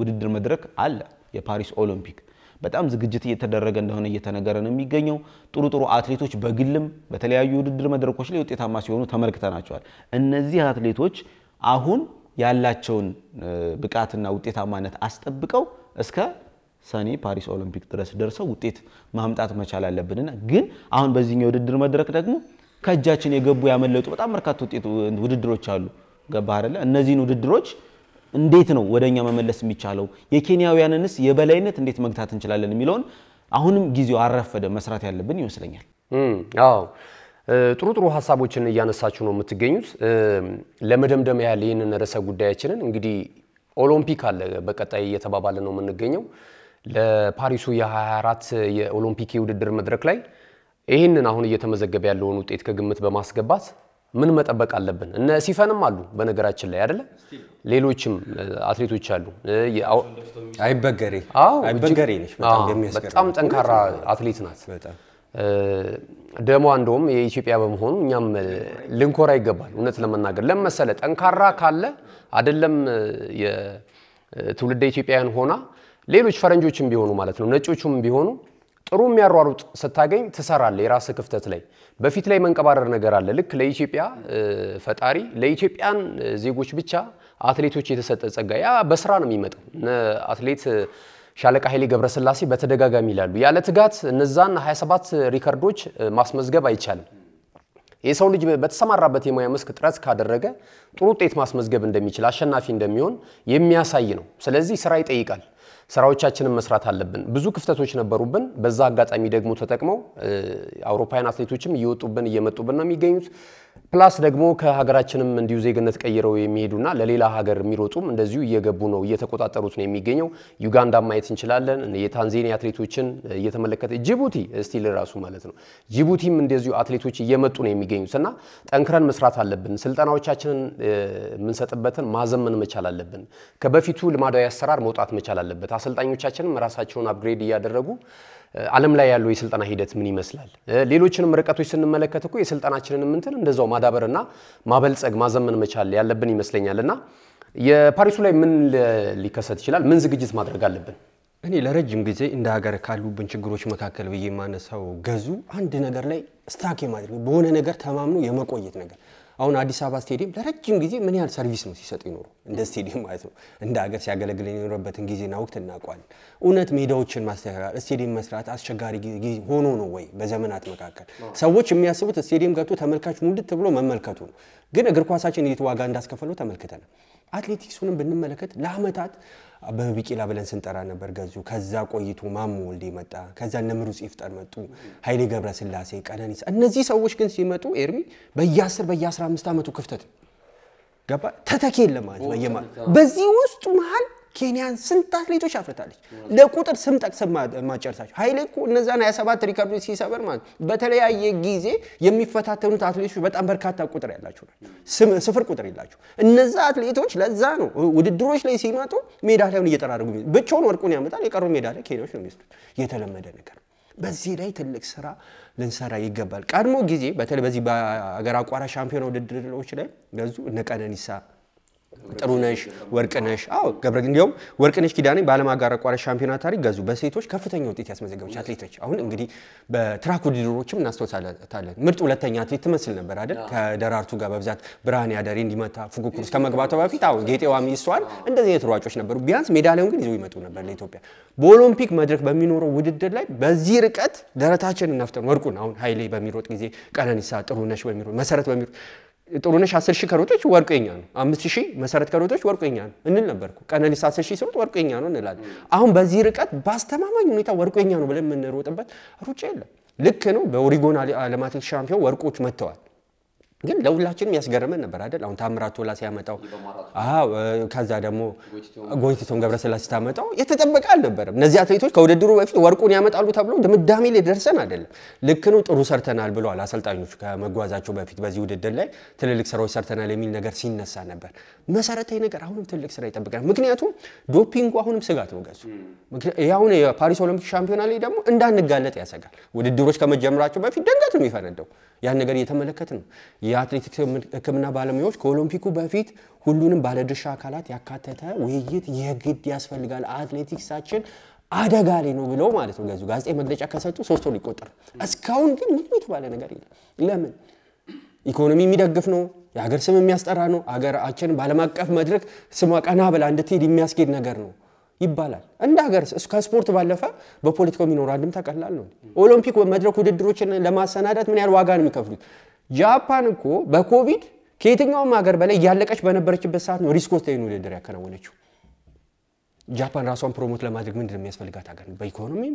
ውድድር መድረክ አለ። የፓሪስ ኦሎምፒክ በጣም ዝግጅት እየተደረገ እንደሆነ እየተነገረ ነው የሚገኘው። ጥሩ ጥሩ አትሌቶች በግልም በተለያዩ ውድድር መድረኮች ላይ ውጤታማ ሲሆኑ ተመልክተናቸዋል። እነዚህ አትሌቶች አሁን ያላቸውን ብቃትና ውጤታማነት አስጠብቀው እስከ ሰኔ ፓሪስ ኦሎምፒክ ድረስ ደርሰው ውጤት ማምጣት መቻል አለብንና ግን አሁን በዚህኛው የውድድር መድረክ ደግሞ ከእጃችን የገቡ ያመለጡ በጣም በርካታ ውጤቱ ውድድሮች አሉ። ገባ አይደለ? እነዚህን ውድድሮች እንዴት ነው ወደኛ መመለስ የሚቻለው? የኬንያውያንንስ የበላይነት እንዴት መግታት እንችላለን የሚለውን አሁንም ጊዜው አረፈደ መስራት ያለብን ይመስለኛል። አዎ ጥሩ ጥሩ ሀሳቦችን እያነሳችሁ ነው የምትገኙት። ለመደምደም ያህል ይህንን ርዕሰ ጉዳያችንን እንግዲህ ኦሎምፒክ አለ በቀጣይ እየተባባለ ነው የምንገኘው ለፓሪሱ የ24 የኦሎምፒክ የውድድር መድረክ ላይ ይህንን አሁን እየተመዘገበ ያለውን ውጤት ከግምት በማስገባት ምን መጠበቅ አለብን? እነ ሲፈንም አሉ በነገራችን ላይ አይደለ? ሌሎችም አትሌቶች አሉ። አይበገሬ አይበገሬ በጣም ጠንካራ አትሌት ናት። ደሟ እንደውም የኢትዮጵያ በመሆኑ እኛም ልንኮራ ይገባል። እውነት ለመናገር ለመሰለ ጠንካራ ካለ አደለም የትውልደ ኢትዮጵያውያን ሆና ሌሎች ፈረንጆችም ቢሆኑ ማለት ነው ነጮቹም ቢሆኑ ጥሩ የሚያሯሩጥ ስታገኝ ትሰራለህ። የራስህ ክፍተት ላይ በፊት ላይ መንቀባረር ነገር አለ። ልክ ለኢትዮጵያ ፈጣሪ ለኢትዮጵያን ዜጎች ብቻ አትሌቶች የተሰጠ ጸጋ፣ ያ በስራ ነው የሚመጣው። አትሌት ሻለቃ ኃይሌ ገብረስላሴ በተደጋጋሚ ይላሉ፣ ያለ ትጋት እነዛን 27 ሪከርዶች ማስመዝገብ አይቻልም። የሰው ልጅ በተሰማራበት የሙያ መስክ ጥረት ካደረገ ጥሩ ውጤት ማስመዝገብ እንደሚችል አሸናፊ እንደሚሆን የሚያሳይ ነው። ስለዚህ ስራ ይጠይቃል። ስራዎቻችንን መስራት አለብን። ብዙ ክፍተቶች ነበሩብን። በዛ አጋጣሚ ደግሞ ተጠቅመው አውሮፓውያን አትሌቶችም እየወጡብን እየመጡብን ነው የሚገኙት። ፕላስ ደግሞ ከሀገራችንም እንዲሁ ዜግነት ቀይረው የሚሄዱና ለሌላ ሀገር የሚሮጡም እንደዚሁ እየገቡ ነው፣ እየተቆጣጠሩት ነው የሚገኘው። ዩጋንዳ ማየት እንችላለን። የታንዛኒያ አትሌቶችን እየተመለከተ ጅቡቲ ስቲል ራሱ ማለት ነው። ጅቡቲም እንደዚሁ አትሌቶች እየመጡ ነው የሚገኙት እና ጠንክረን መስራት አለብን። ስልጠናዎቻችንን የምንሰጥበትን ማዘመን መቻል አለብን። ከበፊቱ ልማዳዊ አሰራር መውጣት መቻል አለበት። አሰልጣኞቻችንም ራሳቸውን አፕግሬድ እያደረጉ ዓለም ላይ ያለው የስልጠና ሂደት ምን ይመስላል፣ ሌሎችንም ርቀቶች ስንመለከት እኮ የስልጠናችንንም ምንትን እንደዛው ማዳበርና ማበልጸግ ማዘመን መቻል ያለብን ይመስለኛል። እና የፓሪሱ ላይ ምን ሊከሰት ይችላል? ምን ዝግጅት ማድረግ አለብን? እኔ ለረጅም ጊዜ እንደ ሀገር ካሉብን ችግሮች መካከል ብዬ የማነሳው ገዙ አንድ ነገር ላይ ስታክ የማድረግ በሆነ ነገር ተማምኖ የመቆየት ነገር አሁን አዲስ አበባ ስቴዲየም ለረጅም ጊዜ ምን ያህል ሰርቪስ ነው ሲሰጥ ይኖሩ እንደ ስቴዲየም ማለት ነው እንደ ሀገር ሲያገለግል የኖረበትን ጊዜና ወቅት እናውቋል። እውነት ሜዳዎችን ማስተካከል ስቴዲየም መስራት አስቸጋሪ ሆኖ ነው ወይ? በዘመናት መካከል ሰዎች የሚያስቡት ስቴዲየም ገብቶ ተመልካች ሙልት ብሎ መመልከቱ ነው። ግን እግር ኳሳችን የት ዋጋ እንዳስከፈለው ተመልክተናል። አትሌቲክሱንም ብንመለከት ለአመታት አበበ ቢቂላ ብለን ስንጠራ ነበር ገዙ። ከዛ ቆይቶ ማሞ ወልዴ መጣ። ከዛ እነ ምሩፅ ይፍጠር መጡ፣ ኃይሌ ስላሴ፣ ቀነኒሳ። እነዚህ ሰዎች ግን ሲመጡ ኤርሚ በየ10 በየ15 ዓመቱ ክፍተት ገባ። ተተኪ የለም ማለት በየማ በዚህ ውስጡ መሀል ኬንያን ስንት አትሌቶች አፍርታለች። ለቁጥር ስም ጠቅስ ማጨርሳቸው ሀይሌ እኮ እነዛን 27 ሪከርዶች ሲሰበር ማለት በተለያየ ጊዜ የሚፈታተኑት አትሌቶች በጣም በርካታ ቁጥር ያላቸው ናቸው። ስፍር ቁጥር የላቸው እነዛ አትሌቶች። ለዛ ነው ውድድሮች ላይ ሲመጡ ሜዳሊያውን እየጠራረጉ ብቻውን ወርቁን ያመጣል። የቀሩ ሜዳሊያ ኬንያዎች ነው የሚወስዱት። የተለመደ ነገር ነው። በዚህ ላይ ትልቅ ስራ ልንሰራ ይገባል። ቀድሞ ጊዜ በተለይ በዚህ በሀገር አቋራ ሻምፒዮና ውድድሮች ላይ ለዙ እነ ቀነኒሳ ጥሩነሽ ወርቅነሽ፣ አዎ ገብረ እንዲሁም ወርቅነሽ ኪዳኔ በዓለም አጋር አቋራጭ ሻምፒዮና ታሪክ ገዙ በሴቶች ከፍተኛ ውጤት ያስመዘገበች አትሌት ነች። አሁን እንግዲህ በትራክ ውድድሮችም እናስታውሳታለን። ምርጥ ሁለተኛ አትሌት ትመስል ነበር አይደል? ከደራርቱ ጋር በብዛት ብርሃን ያደሬ እንዲመታ ፉክክር ውስጥ ከመግባቷ በፊት አሁን ጌጤዋ ሚስቷል። እንደዚህ አይነት ሯጮች ነበሩ። ቢያንስ ሜዳሊያውን ግን ይዘው ይመጡ ነበር ለኢትዮጵያ። በኦሎምፒክ መድረክ በሚኖረው ውድድር ላይ በዚህ ርቀት ደረታችን እናፍጠን ወርቁን አሁን ሀይሌ በሚሮጥ ጊዜ ቀነኒሳ ጥሩነሽ በሚሮጥ መሰረት በሚሮጥ ጥሩነሽ አስር ሺህ ከሮጦች ወርቁ የኛ ነው። አምስት ሺህ መሰረት ከሮጦች ወርቁ የኛ ነው እንል ነበርኩ። ቀነኒስ አስር ሺህ ሲሮጥ ወርቁ የኛ ነው እንላለን። አሁን በዚህ ርቀት በአስተማማኝ ሁኔታ ወርቁ የኛ ነው ብለን የምንሮጥበት ሩጫ የለም። ልክ ነው። በኦሪጎን ዓለም አትሌቲክስ ሻምፒዮን ወርቆች መጥተዋል። ግን ለሁላችንም ያስገርመን ነበር አይደል? አሁን ታምራት ቶላ ሲያመጣው፣ ከዛ ደግሞ ጎይትቶም ገብረስላሴ ሲታመጣው የተጠበቀ አልነበረም። እነዚህ አትሌቶች ከውድድሩ በፊት ወርቁን ያመጣሉ ተብሎ ድምዳሜ ላይ ደርሰን አይደለም። ልክኑ ጥሩ ሰርተናል ብለዋል አሰልጣኞቹ ከመጓዛቸው በፊት በዚህ ውድድር ላይ ትልልቅ ስራዎች ሰርተናል የሚል ነገር ሲነሳ ነበር። መሰረታዊ ነገር አሁንም ትልቅ ስራ ይጠብቀናል። ምክንያቱም ዶፒንጉ አሁንም ስጋት ነው ገጹ። አሁን የፓሪስ ኦሎምፒክ ሻምፒዮና ላይ ደግሞ እንዳንጋለጥ ያሰጋል። ውድድሮች ከመጀመራቸው በፊት ደንገት ነው የሚፈነደው። ያን ነገር እየተመለከት ነው የአትሌቲክስ ሕክምና ባለሙያዎች ከኦሎምፒኩ በፊት ሁሉንም ባለድርሻ አካላት ያካተተ ውይይት የግድ ያስፈልጋል፣ አትሌቲክሳችን አደጋ ላይ ነው ብለው ማለት ነው ገዙ መግለጫ ከሰጡ ሶስት ወር ይቆጠር። እስካሁን ግን ምንም የተባለ ነገር የለም። ለምን? ኢኮኖሚ የሚደግፍ ነው። የሀገር ስም የሚያስጠራ ነው። ሀገራችን በዓለም አቀፍ መድረክ ስሟ ቀና ብላ እንድትሄድ የሚያስጌድ ነገር ነው ይባላል። እንደ ሀገር ከስፖርት ባለፈ በፖለቲካው የሚኖር አንድምታ ቀላል ነው። ኦሎምፒክ መድረክ ውድድሮችን ለማሰናዳት ምን ያህል ዋጋ ነው የሚከፍሉት? ጃፓን እኮ በኮቪድ ከየትኛውም ሀገር በላይ እያለቀች በነበረችበት ሰዓት ነው ሪስክ ወስዳ ውድድር ያከናወነችው። ጃፓን ራሷን ፕሮሞት ለማድረግ ምንድን የሚያስፈልጋት ሀገር ነው። በኢኮኖሚም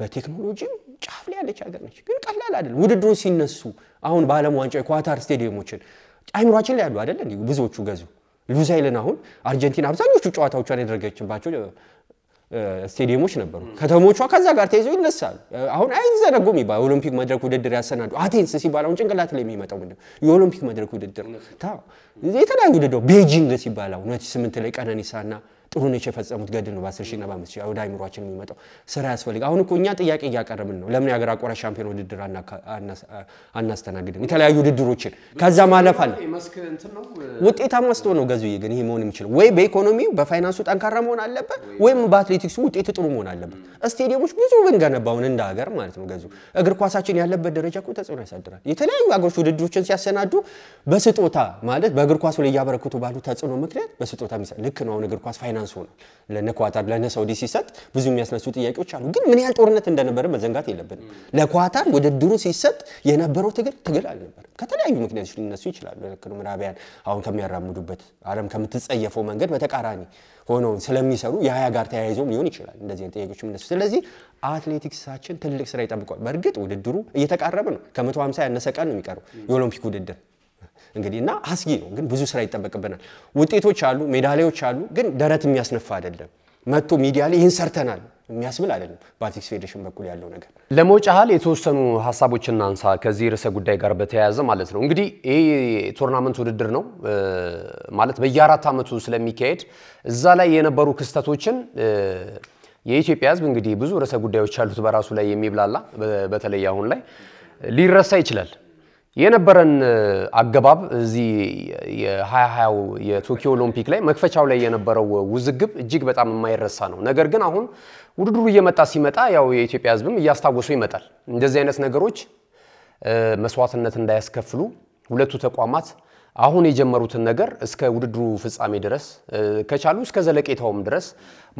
በቴክኖሎጂም ጫፍ ላይ ያለች ሀገር ነች። ግን ቀላል አይደል ውድድሩ ሲነሱ አሁን በዓለም ዋንጫ የኳታር ስቴዲየሞችን አይምሯችን ላይ ያሉ አይደለ ብዙዎቹ ገዙ። ሉዛይልን አሁን አርጀንቲና አብዛኞቹ ጨዋታዎቿን ያደረገችባቸው ስቴዲየሞች ነበሩ። ከተሞቿ ከዛ ጋር ተይዘው ይነሳሉ። አሁን አይዘነጉም ይባል ኦሎምፒክ መድረክ ውድድር ያሰናዱ አቴንስ ሲባል አሁን ጭንቅላት ላይ የሚመጣው ምንድን የኦሎምፒክ መድረክ ውድድር የተለያዩ ውድድር ቤጂንግ ሲባል አሁን ስምንት ላይ ቀነኒሳና ጥሩነሽ የፈጸሙት ገድል ነው። በ10 በአምስት በ ሺህ ወደ አይምሯችን የሚመጣው ስራ ያስፈልግ። አሁን እኮ እኛ ጥያቄ እያቀረብን ነው። ለምን የሀገር አቋራጭ ሻምፒዮን ውድድር አናስተናግድም? የተለያዩ ውድድሮችን ከዛ ማለፍ አለ ውጤታማ ስትሆን ነው ገዙ። ግን ይሄ መሆን የሚችለው ወይ በኢኮኖሚ በፋይናንሱ ጠንካራ መሆን አለበት፣ ወይም በአትሌቲክሱ ውጤት ጥሩ መሆን አለበት። ስቴዲየሞች ብዙ ብንገነባውን እንደ ሀገር ማለት ነው ገዙ። እግር ኳሳችን ያለበት ደረጃ እኮ ተጽዕኖ ያሳድራል። የተለያዩ ሀገሮች ውድድሮችን ሲያሰናዱ በስጦታ ማለት በእግር ኳሱ ላይ እያበረክቱ ባሉ ተጽዕኖ ምክንያት በስጦታ ልክ ነው። አሁን እግር ኳስ ፋይናንስ ፋይናንስ ሆናል። ለነ ኳታር ለነ ሳውዲ ሲሰጥ ብዙ የሚያስነሱ ጥያቄዎች አሉ። ግን ምን ያህል ጦርነት እንደነበረ መዘንጋት የለብንም። ለኳታር ውድድሩ ሲሰጥ የነበረው ትግል ትግል አልነበርም። ከተለያዩ ምክንያቶች ሊነሱ ይችላሉ። ምራቢያን አሁን ከሚያራምዱበት አለም ከምትጸየፈው መንገድ በተቃራኒ ሆነው ስለሚሰሩ የሀያ ጋር ተያይዞ ሊሆን ይችላል እንደዚህ ጥያቄዎች የሚነሱ። ስለዚህ አትሌቲክሳችን ትልቅ ስራ ይጠብቋል። በእርግጥ ውድድሩ እየተቃረበ ነው። ከ150 ያነሰ ቀን ነው የሚቀረው የኦሎምፒክ ውድድር እንግዲህ እና አስጊ ነው፣ ግን ብዙ ስራ ይጠበቅብናል። ውጤቶች አሉ፣ ሜዳሊያዎች አሉ፣ ግን ደረት የሚያስነፋ አይደለም። መጥቶ ሚዲያ ላይ ይህን ሰርተናል የሚያስብል አይደለም። በአትሌቲክስ ፌዴሬሽን በኩል ያለው ነገር ለመውጫ የተወሰኑ ሀሳቦችን እናንሳ፣ ከዚህ ርዕሰ ጉዳይ ጋር በተያያዘ ማለት ነው። እንግዲህ ይህ ቶርናመንት ውድድር ነው ማለት በየአራት ዓመቱ ስለሚካሄድ እዛ ላይ የነበሩ ክስተቶችን የኢትዮጵያ ሕዝብ እንግዲህ ብዙ ርዕሰ ጉዳዮች አሉት በራሱ ላይ የሚብላላ በተለይ አሁን ላይ ሊረሳ ይችላል የነበረን አገባብ እዚህ የ2020 የቶኪዮ ኦሎምፒክ ላይ መክፈቻው ላይ የነበረው ውዝግብ እጅግ በጣም የማይረሳ ነው። ነገር ግን አሁን ውድድሩ እየመጣ ሲመጣ ያው የኢትዮጵያ ሕዝብም እያስታወሱ ይመጣል። እንደዚህ አይነት ነገሮች መስዋዕትነት እንዳያስከፍሉ ሁለቱ ተቋማት አሁን የጀመሩትን ነገር እስከ ውድድሩ ፍጻሜ ድረስ ከቻሉ እስከ ዘለቄታውም ድረስ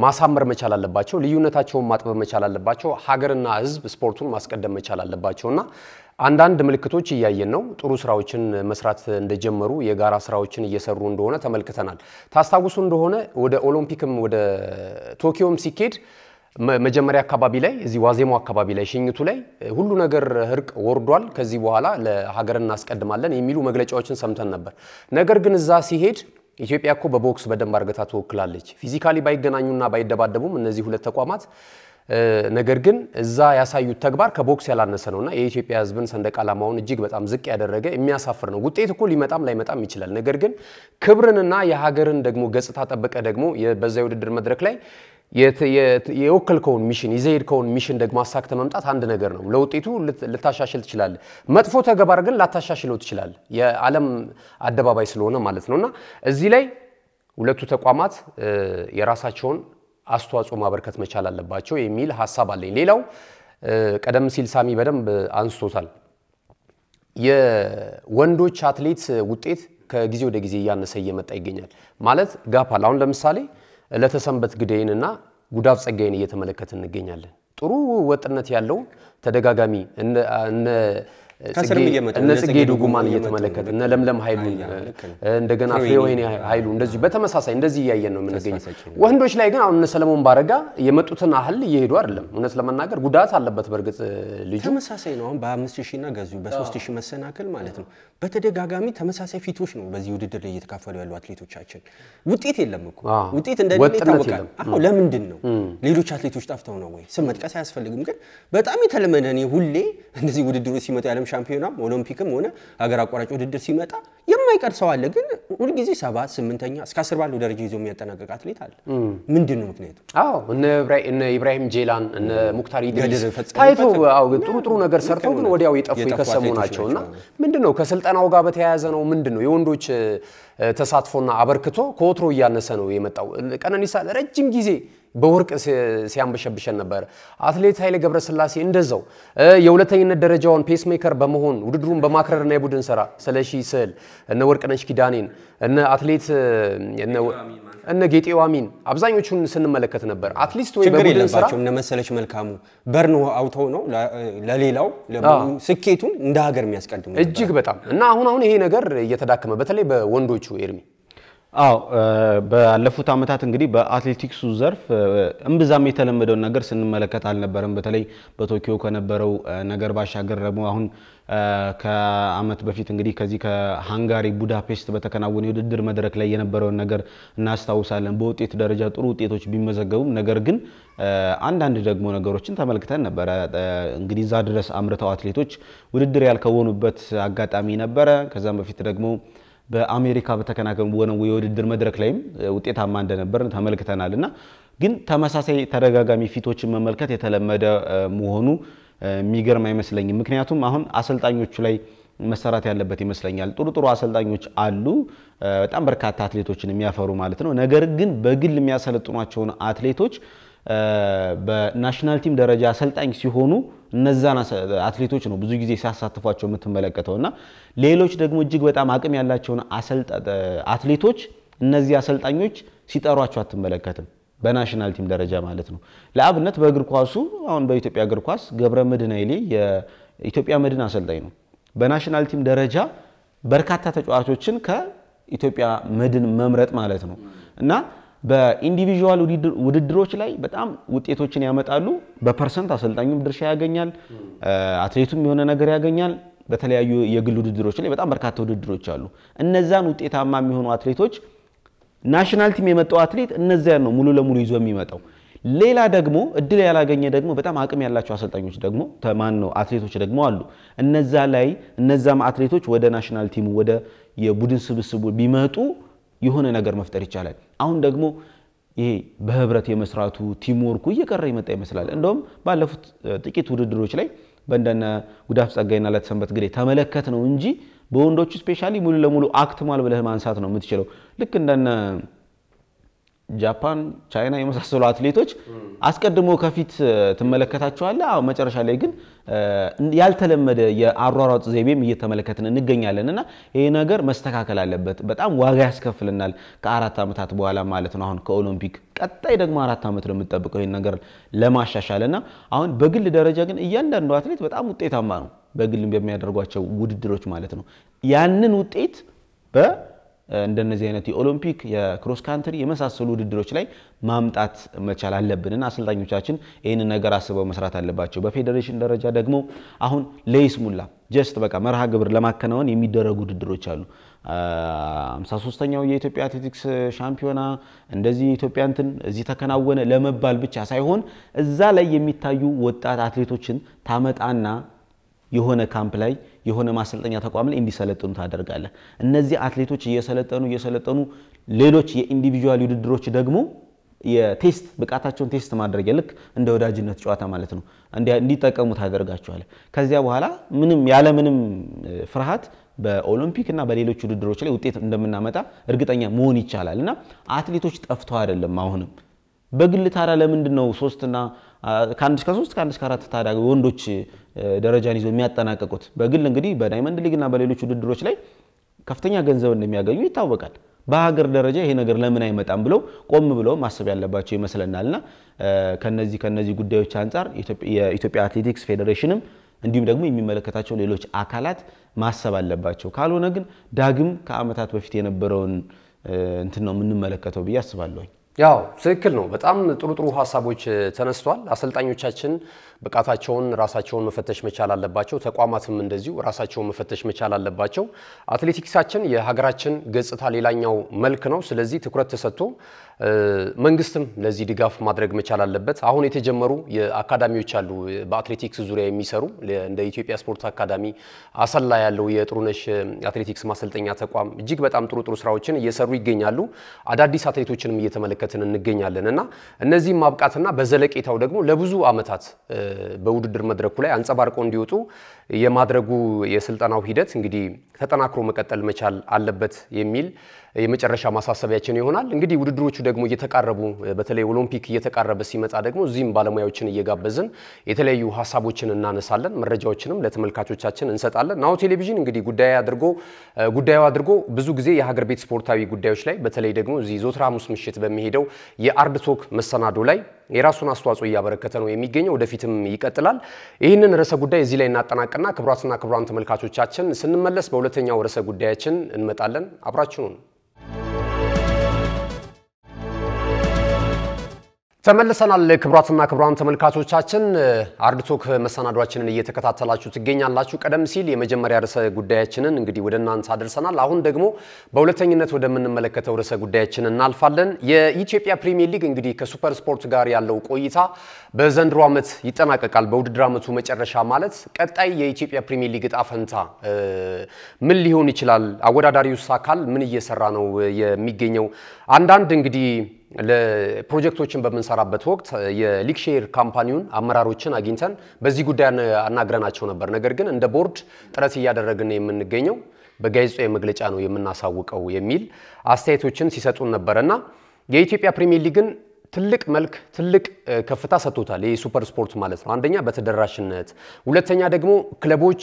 ማሳመር መቻል አለባቸው። ልዩነታቸውን ማጥበብ መቻል አለባቸው። ሀገርና ህዝብ ስፖርቱን ማስቀደም መቻል እና አንዳንድ ምልክቶች እያየን ነው። ጥሩ ስራዎችን መስራት እንደጀመሩ የጋራ ስራዎችን እየሰሩ እንደሆነ ተመልክተናል። ታስታውሱ እንደሆነ ወደ ኦሎምፒክም ወደ ቶኪዮም ሲኬድ መጀመሪያ አካባቢ ላይ እዚህ ዋዜማው አካባቢ ላይ ሽኝቱ ላይ ሁሉ ነገር እርቅ ወርዷል፣ ከዚህ በኋላ ለሀገር እናስቀድማለን የሚሉ መግለጫዎችን ሰምተን ነበር። ነገር ግን እዛ ሲሄድ ኢትዮጵያ እኮ በቦክስ በደንብ አርገታ ትወክላለች። ፊዚካሊ ባይገናኙና ባይደባደቡም እነዚህ ሁለት ተቋማት ነገር ግን እዛ ያሳዩት ተግባር ከቦክስ ያላነሰ ነውና የኢትዮጵያ ሕዝብን ሰንደቅ ዓላማውን እጅግ በጣም ዝቅ ያደረገ የሚያሳፍር ነው። ውጤት እኮ ሊመጣም ላይመጣም ይችላል። ነገር ግን ክብርንና የሀገርን ደግሞ ገጽታ ጠብቀ ደግሞ በዛ የውድድር መድረክ ላይ የወከልከውን ሚሽን ይዘህ የሄድከውን ሚሽን ደግሞ አሳክተ መምጣት አንድ ነገር ነው። ለውጤቱ ልታሻሽል ትችላለ። መጥፎ ተግባር ግን ላታሻሽለው ትችላል። የዓለም አደባባይ ስለሆነ ማለት ነውና እዚህ ላይ ሁለቱ ተቋማት የራሳቸውን አስተዋጽኦ ማበርከት መቻል አለባቸው የሚል ሀሳብ አለኝ። ሌላው ቀደም ሲል ሳሚ በደንብ አንስቶታል። የወንዶች አትሌት ውጤት ከጊዜ ወደ ጊዜ እያነሰ እየመጣ ይገኛል። ማለት ጋፓል አሁን ለምሳሌ ለተሰንበት ግደይን እና ጉዳፍ ጸጋይን እየተመለከት እንገኛለን። ጥሩ ወጥነት ያለው ተደጋጋሚ እነ ጽጌ ዱጉማን እየተመለከት እነ ለምለም ሀይሉ እንደገና ፍሬወይኒ ሀይሉ እንደዚህ በተመሳሳይ እንደዚህ እያየን ነው የምንገኝ። ወንዶች ላይ ግን አሁን እነ ሰለሞን ባረጋ የመጡትን አህል እየሄዱ አይደለም። እውነት ለመናገር ጉዳት አለበት። በእርግጥ ልጁ ተመሳሳይ ነው። አሁን በአምስት ሺህ እና ገዙ በሶስት ሺህ መሰናክል ማለት ነው። በተደጋጋሚ ተመሳሳይ ፊቶች ነው በዚህ ውድድር ላይ እየተካፈሉ ያሉ አትሌቶቻችን። ውጤት የለም እኮ ውጤት እንደሌለ ይታወቃል። ለምንድን ነው ሌሎች አትሌቶች ጠፍተው ነው ወይ? ስም መጥቀስ አያስፈልግም። ግን በጣም የተለመደ እኔ ሁሌ እንደዚህ ውድድሮች ሲመጡ ያለም ሻምፒዮናም ኦሎምፒክም ሆነ ሀገር አቋራጭ ውድድር ሲመጣ የማይቀር ሰው አለ። ግን ሁልጊዜ ሰባት ስምንተኛ እስከ አስር ባለው ደረጃ ይዞ የሚያጠናቀቅ አትሌት አለ። ምንድን ነው ምክንያቱ? እነ ኢብራሂም ጄላን እነ ሙክታር ኢድሪስ ታይቶ ጥሩ ጥሩ ነገር ሰርተው ግን ወዲያው የጠፉ የከሰሙ ናቸው እና ምንድን ነው ከስልጠናው ጋር በተያያዘ ነው ምንድን ነው የወንዶች ተሳትፎና አበርክቶ ከወትሮ እያነሰ ነው የመጣው። ቀነኒሳ ረጅም ጊዜ በወርቅ ሲያንበሸብሸን ነበር። አትሌት ኃይሌ ገብረስላሴ እንደዛው የሁለተኝነት ደረጃውን ፔስሜከር በመሆን ውድድሩን በማክረርና የቡድን ስራ ስለሺ ስዕል እነ ወርቅነሽ ኪዳኔን እነ አትሌት እነ ጌጤው አሚን አብዛኞቹን ስንመለከት ነበር። አትሊስት ወይ ችግር የለባቸው እነ መሰለች መልካሙ በርን አውተው ነው ለሌላው ስኬቱን እንደ ሀገር የሚያስቀድሙ እጅግ በጣም እና አሁን አሁን ይሄ ነገር እየተዳከመ በተለይ በወንዶቹ ኤርሚ አዎ ባለፉት ዓመታት እንግዲህ በአትሌቲክሱ ዘርፍ እምብዛም የተለመደውን ነገር ስንመለከት አልነበረም። በተለይ በቶኪዮ ከነበረው ነገር ባሻገር ደግሞ አሁን ከዓመት በፊት እንግዲህ ከዚህ ከሃንጋሪ ቡዳፔስት በተከናወነ የውድድር መድረክ ላይ የነበረውን ነገር እናስታውሳለን። በውጤት ደረጃ ጥሩ ውጤቶች ቢመዘገቡም ነገር ግን አንዳንድ ደግሞ ነገሮችን ተመልክተን ነበረ። እንግዲህ እዛ ድረስ አምርተው አትሌቶች ውድድር ያልከወኑበት አጋጣሚ ነበረ። ከዛም በፊት ደግሞ በአሜሪካ በተከናወነው የውድድር መድረክ ላይም ውጤታማ እንደነበር ተመልክተናል እና ግን ተመሳሳይ ተደጋጋሚ ፊቶችን መመልከት የተለመደ መሆኑ የሚገርም አይመስለኝም። ምክንያቱም አሁን አሰልጣኞቹ ላይ መሰራት ያለበት ይመስለኛል። ጥሩ ጥሩ አሰልጣኞች አሉ፣ በጣም በርካታ አትሌቶችን የሚያፈሩ ማለት ነው። ነገር ግን በግል የሚያሰለጥኗቸውን አትሌቶች በናሽናል ቲም ደረጃ አሰልጣኝ ሲሆኑ እነዛን አትሌቶች ነው ብዙ ጊዜ ሲያሳትፏቸው የምትመለከተው እና ሌሎች ደግሞ እጅግ በጣም አቅም ያላቸውን አትሌቶች እነዚህ አሰልጣኞች ሲጠሯቸው አትመለከትም። በናሽናል ቲም ደረጃ ማለት ነው። ለአብነት በእግር ኳሱ አሁን በኢትዮጵያ እግር ኳስ ገብረ መድህን ኃይሌ የኢትዮጵያ መድን አሰልጣኝ ነው። በናሽናል ቲም ደረጃ በርካታ ተጫዋቾችን ከኢትዮጵያ መድን መምረጥ ማለት ነው እና በኢንዲቪዥዋል ውድድሮች ላይ በጣም ውጤቶችን ያመጣሉ። በፐርሰንት አሰልጣኙም ድርሻ ያገኛል፣ አትሌቱም የሆነ ነገር ያገኛል። በተለያዩ የግል ውድድሮች ላይ በጣም በርካታ ውድድሮች አሉ። እነዛን ውጤታማ የሚሆኑ አትሌቶች ናሽናል ቲም የመጣው አትሌት እነዚያን ነው ሙሉ ለሙሉ ይዞ የሚመጣው። ሌላ ደግሞ እድል ያላገኘ ደግሞ በጣም አቅም ያላቸው አሰልጣኞች ደግሞ ተማን ነው አትሌቶች ደግሞ አሉ። እነዛ ላይ እነዛም አትሌቶች ወደ ናሽናል ቲሙ ወደ የቡድን ስብስቡ ቢመጡ የሆነ ነገር መፍጠር ይቻላል። አሁን ደግሞ ይሄ በህብረት የመስራቱ ቲምወርኩ እየቀረ ይመጣ ይመስላል። እንደውም ባለፉት ጥቂት ውድድሮች ላይ በእንደነ ጉዳፍ ጸጋይና ለተሰንበት ግዴ ተመለከት ነው እንጂ በወንዶቹ ስፔሻሊ ሙሉ ለሙሉ አክትሟል ብለህ ማንሳት ነው የምትችለው ልክ እንደነ ጃፓን፣ ቻይና የመሳሰሉ አትሌቶች አስቀድሞ ከፊት ትመለከታቸዋለ። መጨረሻ ላይ ግን ያልተለመደ የአሯሯጥ ዘይቤም እየተመለከትን እንገኛለን እና ይህ ነገር መስተካከል አለበት። በጣም ዋጋ ያስከፍልናል ከአራት ዓመታት በኋላ ማለት ነው አሁን ከኦሎምፒክ ቀጣይ ደግሞ አራት ዓመት ነው የምጠብቀው ይህን ነገር ለማሻሻል እና አሁን በግል ደረጃ ግን እያንዳንዱ አትሌት በጣም ውጤታማ ነው በግል በሚያደርጓቸው ውድድሮች ማለት ነው ያንን ውጤት በ እንደነዚህ አይነት የኦሎምፒክ የክሮስ ካንትሪ የመሳሰሉ ውድድሮች ላይ ማምጣት መቻል አለብንና አሰልጣኞቻችን ይህንን ነገር አስበው መስራት አለባቸው። በፌዴሬሽን ደረጃ ደግሞ አሁን ለይስሙላ ጀስት በቃ መርሃ ግብር ለማከናወን የሚደረጉ ውድድሮች አሉ። 53ኛው የኢትዮጵያ አትሌቲክስ ሻምፒዮና እንደዚህ ኢትዮጵያ እንትን እዚህ ተከናወነ ለመባል ብቻ ሳይሆን እዛ ላይ የሚታዩ ወጣት አትሌቶችን ታመጣና የሆነ ካምፕ ላይ የሆነ ማሰልጠኛ ተቋም ላይ እንዲሰለጥኑ ታደርጋለህ። እነዚህ አትሌቶች እየሰለጠኑ እየሰለጠኑ ሌሎች የኢንዲቪጁዋል ውድድሮች ደግሞ የቴስት ብቃታቸውን ቴስት ማድረግ ልክ እንደ ወዳጅነት ጨዋታ ማለት ነው እንዲጠቀሙ ታደርጋቸዋለህ። ከዚያ በኋላ ምንም ያለምንም ፍርሃት በኦሎምፒክ እና በሌሎች ውድድሮች ላይ ውጤት እንደምናመጣ እርግጠኛ መሆን ይቻላል እና አትሌቶች ጠፍተው አይደለም። አሁንም በግል ታዲያ ለምንድን ነው ሶስትና ከአንድ እስከ ሶስት ከአንድ እስከ አራት ታዲያ ወንዶች ደረጃን ይዘው የሚያጠናቀቁት በግል እንግዲህ በዳይመንድ ሊግና በሌሎች ውድድሮች ላይ ከፍተኛ ገንዘብ እንደሚያገኙ ይታወቃል። በሀገር ደረጃ ይሄ ነገር ለምን አይመጣም ብለው ቆም ብለው ማሰብ ያለባቸው ይመስለናል። እና ከነዚህ ከነዚህ ጉዳዮች አንጻር የኢትዮጵያ አትሌቲክስ ፌዴሬሽንም እንዲሁም ደግሞ የሚመለከታቸው ሌሎች አካላት ማሰብ አለባቸው። ካልሆነ ግን ዳግም ከዓመታት በፊት የነበረውን እንትን ነው የምንመለከተው ብዬ አስባለሁኝ። ያው ትክክል ነው። በጣም ጥሩ ጥሩ ሀሳቦች ተነስቷል። አሰልጣኞቻችን ብቃታቸውን ራሳቸውን መፈተሽ መቻል አለባቸው። ተቋማትም እንደዚሁ ራሳቸውን መፈተሽ መቻል አለባቸው። አትሌቲክሳችን የሀገራችን ገጽታ ሌላኛው መልክ ነው። ስለዚህ ትኩረት ተሰጥቶ መንግስትም ለዚህ ድጋፍ ማድረግ መቻል አለበት። አሁን የተጀመሩ አካዳሚዎች አሉ በአትሌቲክስ ዙሪያ የሚሰሩ እንደ ኢትዮጵያ ስፖርት አካዳሚ፣ አሰላ ያለው የጥሩነሽ አትሌቲክስ ማሰልጠኛ ተቋም እጅግ በጣም ጥሩ ጥሩ ስራዎችን እየሰሩ ይገኛሉ። አዳዲስ አትሌቶችንም እየተመለከትን እንገኛለን እና እነዚህም ማብቃትና በዘለቄታው ደግሞ ለብዙ አመታት በውድድር መድረኩ ላይ አንጸባርቆ እንዲወጡ የማድረጉ የስልጠናው ሂደት እንግዲህ ተጠናክሮ መቀጠል መቻል አለበት የሚል የመጨረሻ ማሳሰቢያችን ይሆናል። እንግዲህ ውድድሮቹ ደግሞ እየተቃረቡ በተለይ ኦሎምፒክ እየተቃረበ ሲመጣ ደግሞ እዚህም ባለሙያዎችን እየጋበዝን የተለያዩ ሀሳቦችን እናነሳለን፣ መረጃዎችንም ለተመልካቾቻችን እንሰጣለን። ናሁ ቴሌቪዥን እንግዲህ ጉዳይ አድርጎ ጉዳዩ አድርጎ ብዙ ጊዜ የሀገር ቤት ስፖርታዊ ጉዳዮች ላይ በተለይ ደግሞ እዚህ ዘወትር ሐሙስ ምሽት በሚሄደው የአርድ ቶክ መሰናዶ ላይ የራሱን አስተዋጽኦ እያበረከተ ነው የሚገኘው። ወደፊትም ይቀጥላል። ይህንን ርዕሰ ጉዳይ እዚህ ላይ እናጠናቅና ክቡራትና ክቡራን ተመልካቾቻችን ስንመለስ በሁለተኛው ርዕሰ ጉዳያችን እንመጣለን። አብራችሁን ተመልሰናል። ክቡራትና ክቡራን ተመልካቾቻችን አርድቶክ መሰናዷችንን እየተከታተላችሁ ትገኛላችሁ። ቀደም ሲል የመጀመሪያ ርዕሰ ጉዳያችንን እንግዲህ ወደ እናንተ አድርሰናል። አሁን ደግሞ በሁለተኝነት ወደምንመለከተው ርዕሰ ጉዳያችን እናልፋለን። የኢትዮጵያ ፕሪሚየር ሊግ እንግዲህ ከሱፐር ስፖርት ጋር ያለው ቆይታ በዘንድሮ ዓመት ይጠናቀቃል። በውድድር ዓመቱ መጨረሻ ማለት ቀጣይ የኢትዮጵያ ፕሪሚየር ሊግ እጣ ፈንታ ምን ሊሆን ይችላል? አወዳዳሪውስ አካል ምን እየሰራ ነው የሚገኘው? አንዳንድ እንግዲህ ፕሮጀክቶችን በምንሰራበት ወቅት የሊክሼር ካምፓኒውን አመራሮችን አግኝተን በዚህ ጉዳይ አናግረናቸው ነበር። ነገር ግን እንደ ቦርድ ጥረት እያደረግን የምንገኘው በጋዜጣዊ መግለጫ ነው የምናሳውቀው የሚል አስተያየቶችን ሲሰጡን ነበር እና የኢትዮጵያ ፕሪሚየር ሊግን ትልቅ መልክ ትልቅ ከፍታ ሰጥቶታል። ይህ ሱፐር ስፖርት ማለት ነው። አንደኛ በተደራሽነት፣ ሁለተኛ ደግሞ ክለቦች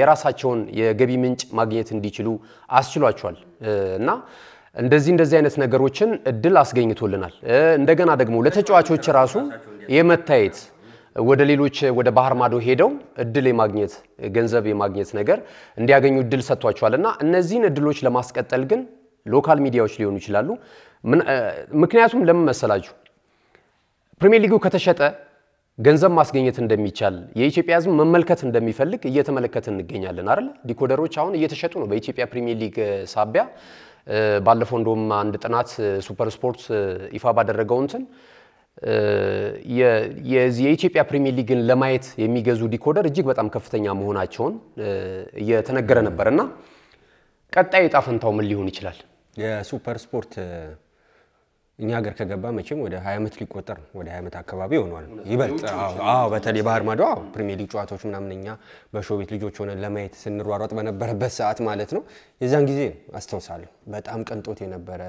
የራሳቸውን የገቢ ምንጭ ማግኘት እንዲችሉ አስችሏቸዋል እና እንደዚህ እንደዚህ አይነት ነገሮችን እድል አስገኝቶልናል። እንደገና ደግሞ ለተጫዋቾች ራሱ የመታየት ወደ ሌሎች ወደ ባህር ማዶ ሄደው እድል የማግኘት ገንዘብ የማግኘት ነገር እንዲያገኙ እድል ሰጥቷቸዋል እና እነዚህን እድሎች ለማስቀጠል ግን ሎካል ሚዲያዎች ሊሆኑ ይችላሉ። ምክንያቱም ለምን መሰላችሁ? ፕሪሚየር ሊጉ ከተሸጠ ገንዘብ ማስገኘት እንደሚቻል የኢትዮጵያ ሕዝብ መመልከት እንደሚፈልግ እየተመለከት እንገኛለን አይደል? ዲኮደሮች አሁን እየተሸጡ ነው በኢትዮጵያ ፕሪሚየር ሊግ ሳቢያ ባለፈው እንደውም አንድ ጥናት ሱፐር ስፖርት ይፋ ባደረገው እንትን የኢትዮጵያ ፕሪሚየር ሊግን ለማየት የሚገዙ ዲኮደር እጅግ በጣም ከፍተኛ መሆናቸውን እየተነገረ ነበር እና ቀጣይ እጣ ፈንታው ምን ሊሆን ይችላል? የሱፐር ስፖርት እኛ ሀገር ከገባ መቼም ወደ 20 ዓመት ሊቆጠር ወደ 20 ዓመት አካባቢ ሆኗል። ይበልጥ በተለይ ባህር ማዶ ፕሪሚየር ሊግ ጨዋታዎች ምናምን እኛ በሾ ቤት ልጆች ሆነን ለማየት ስንሯሯጥ በነበረበት ሰዓት ማለት ነው። የዛን ጊዜ አስታውሳለሁ በጣም ቅንጦት የነበረ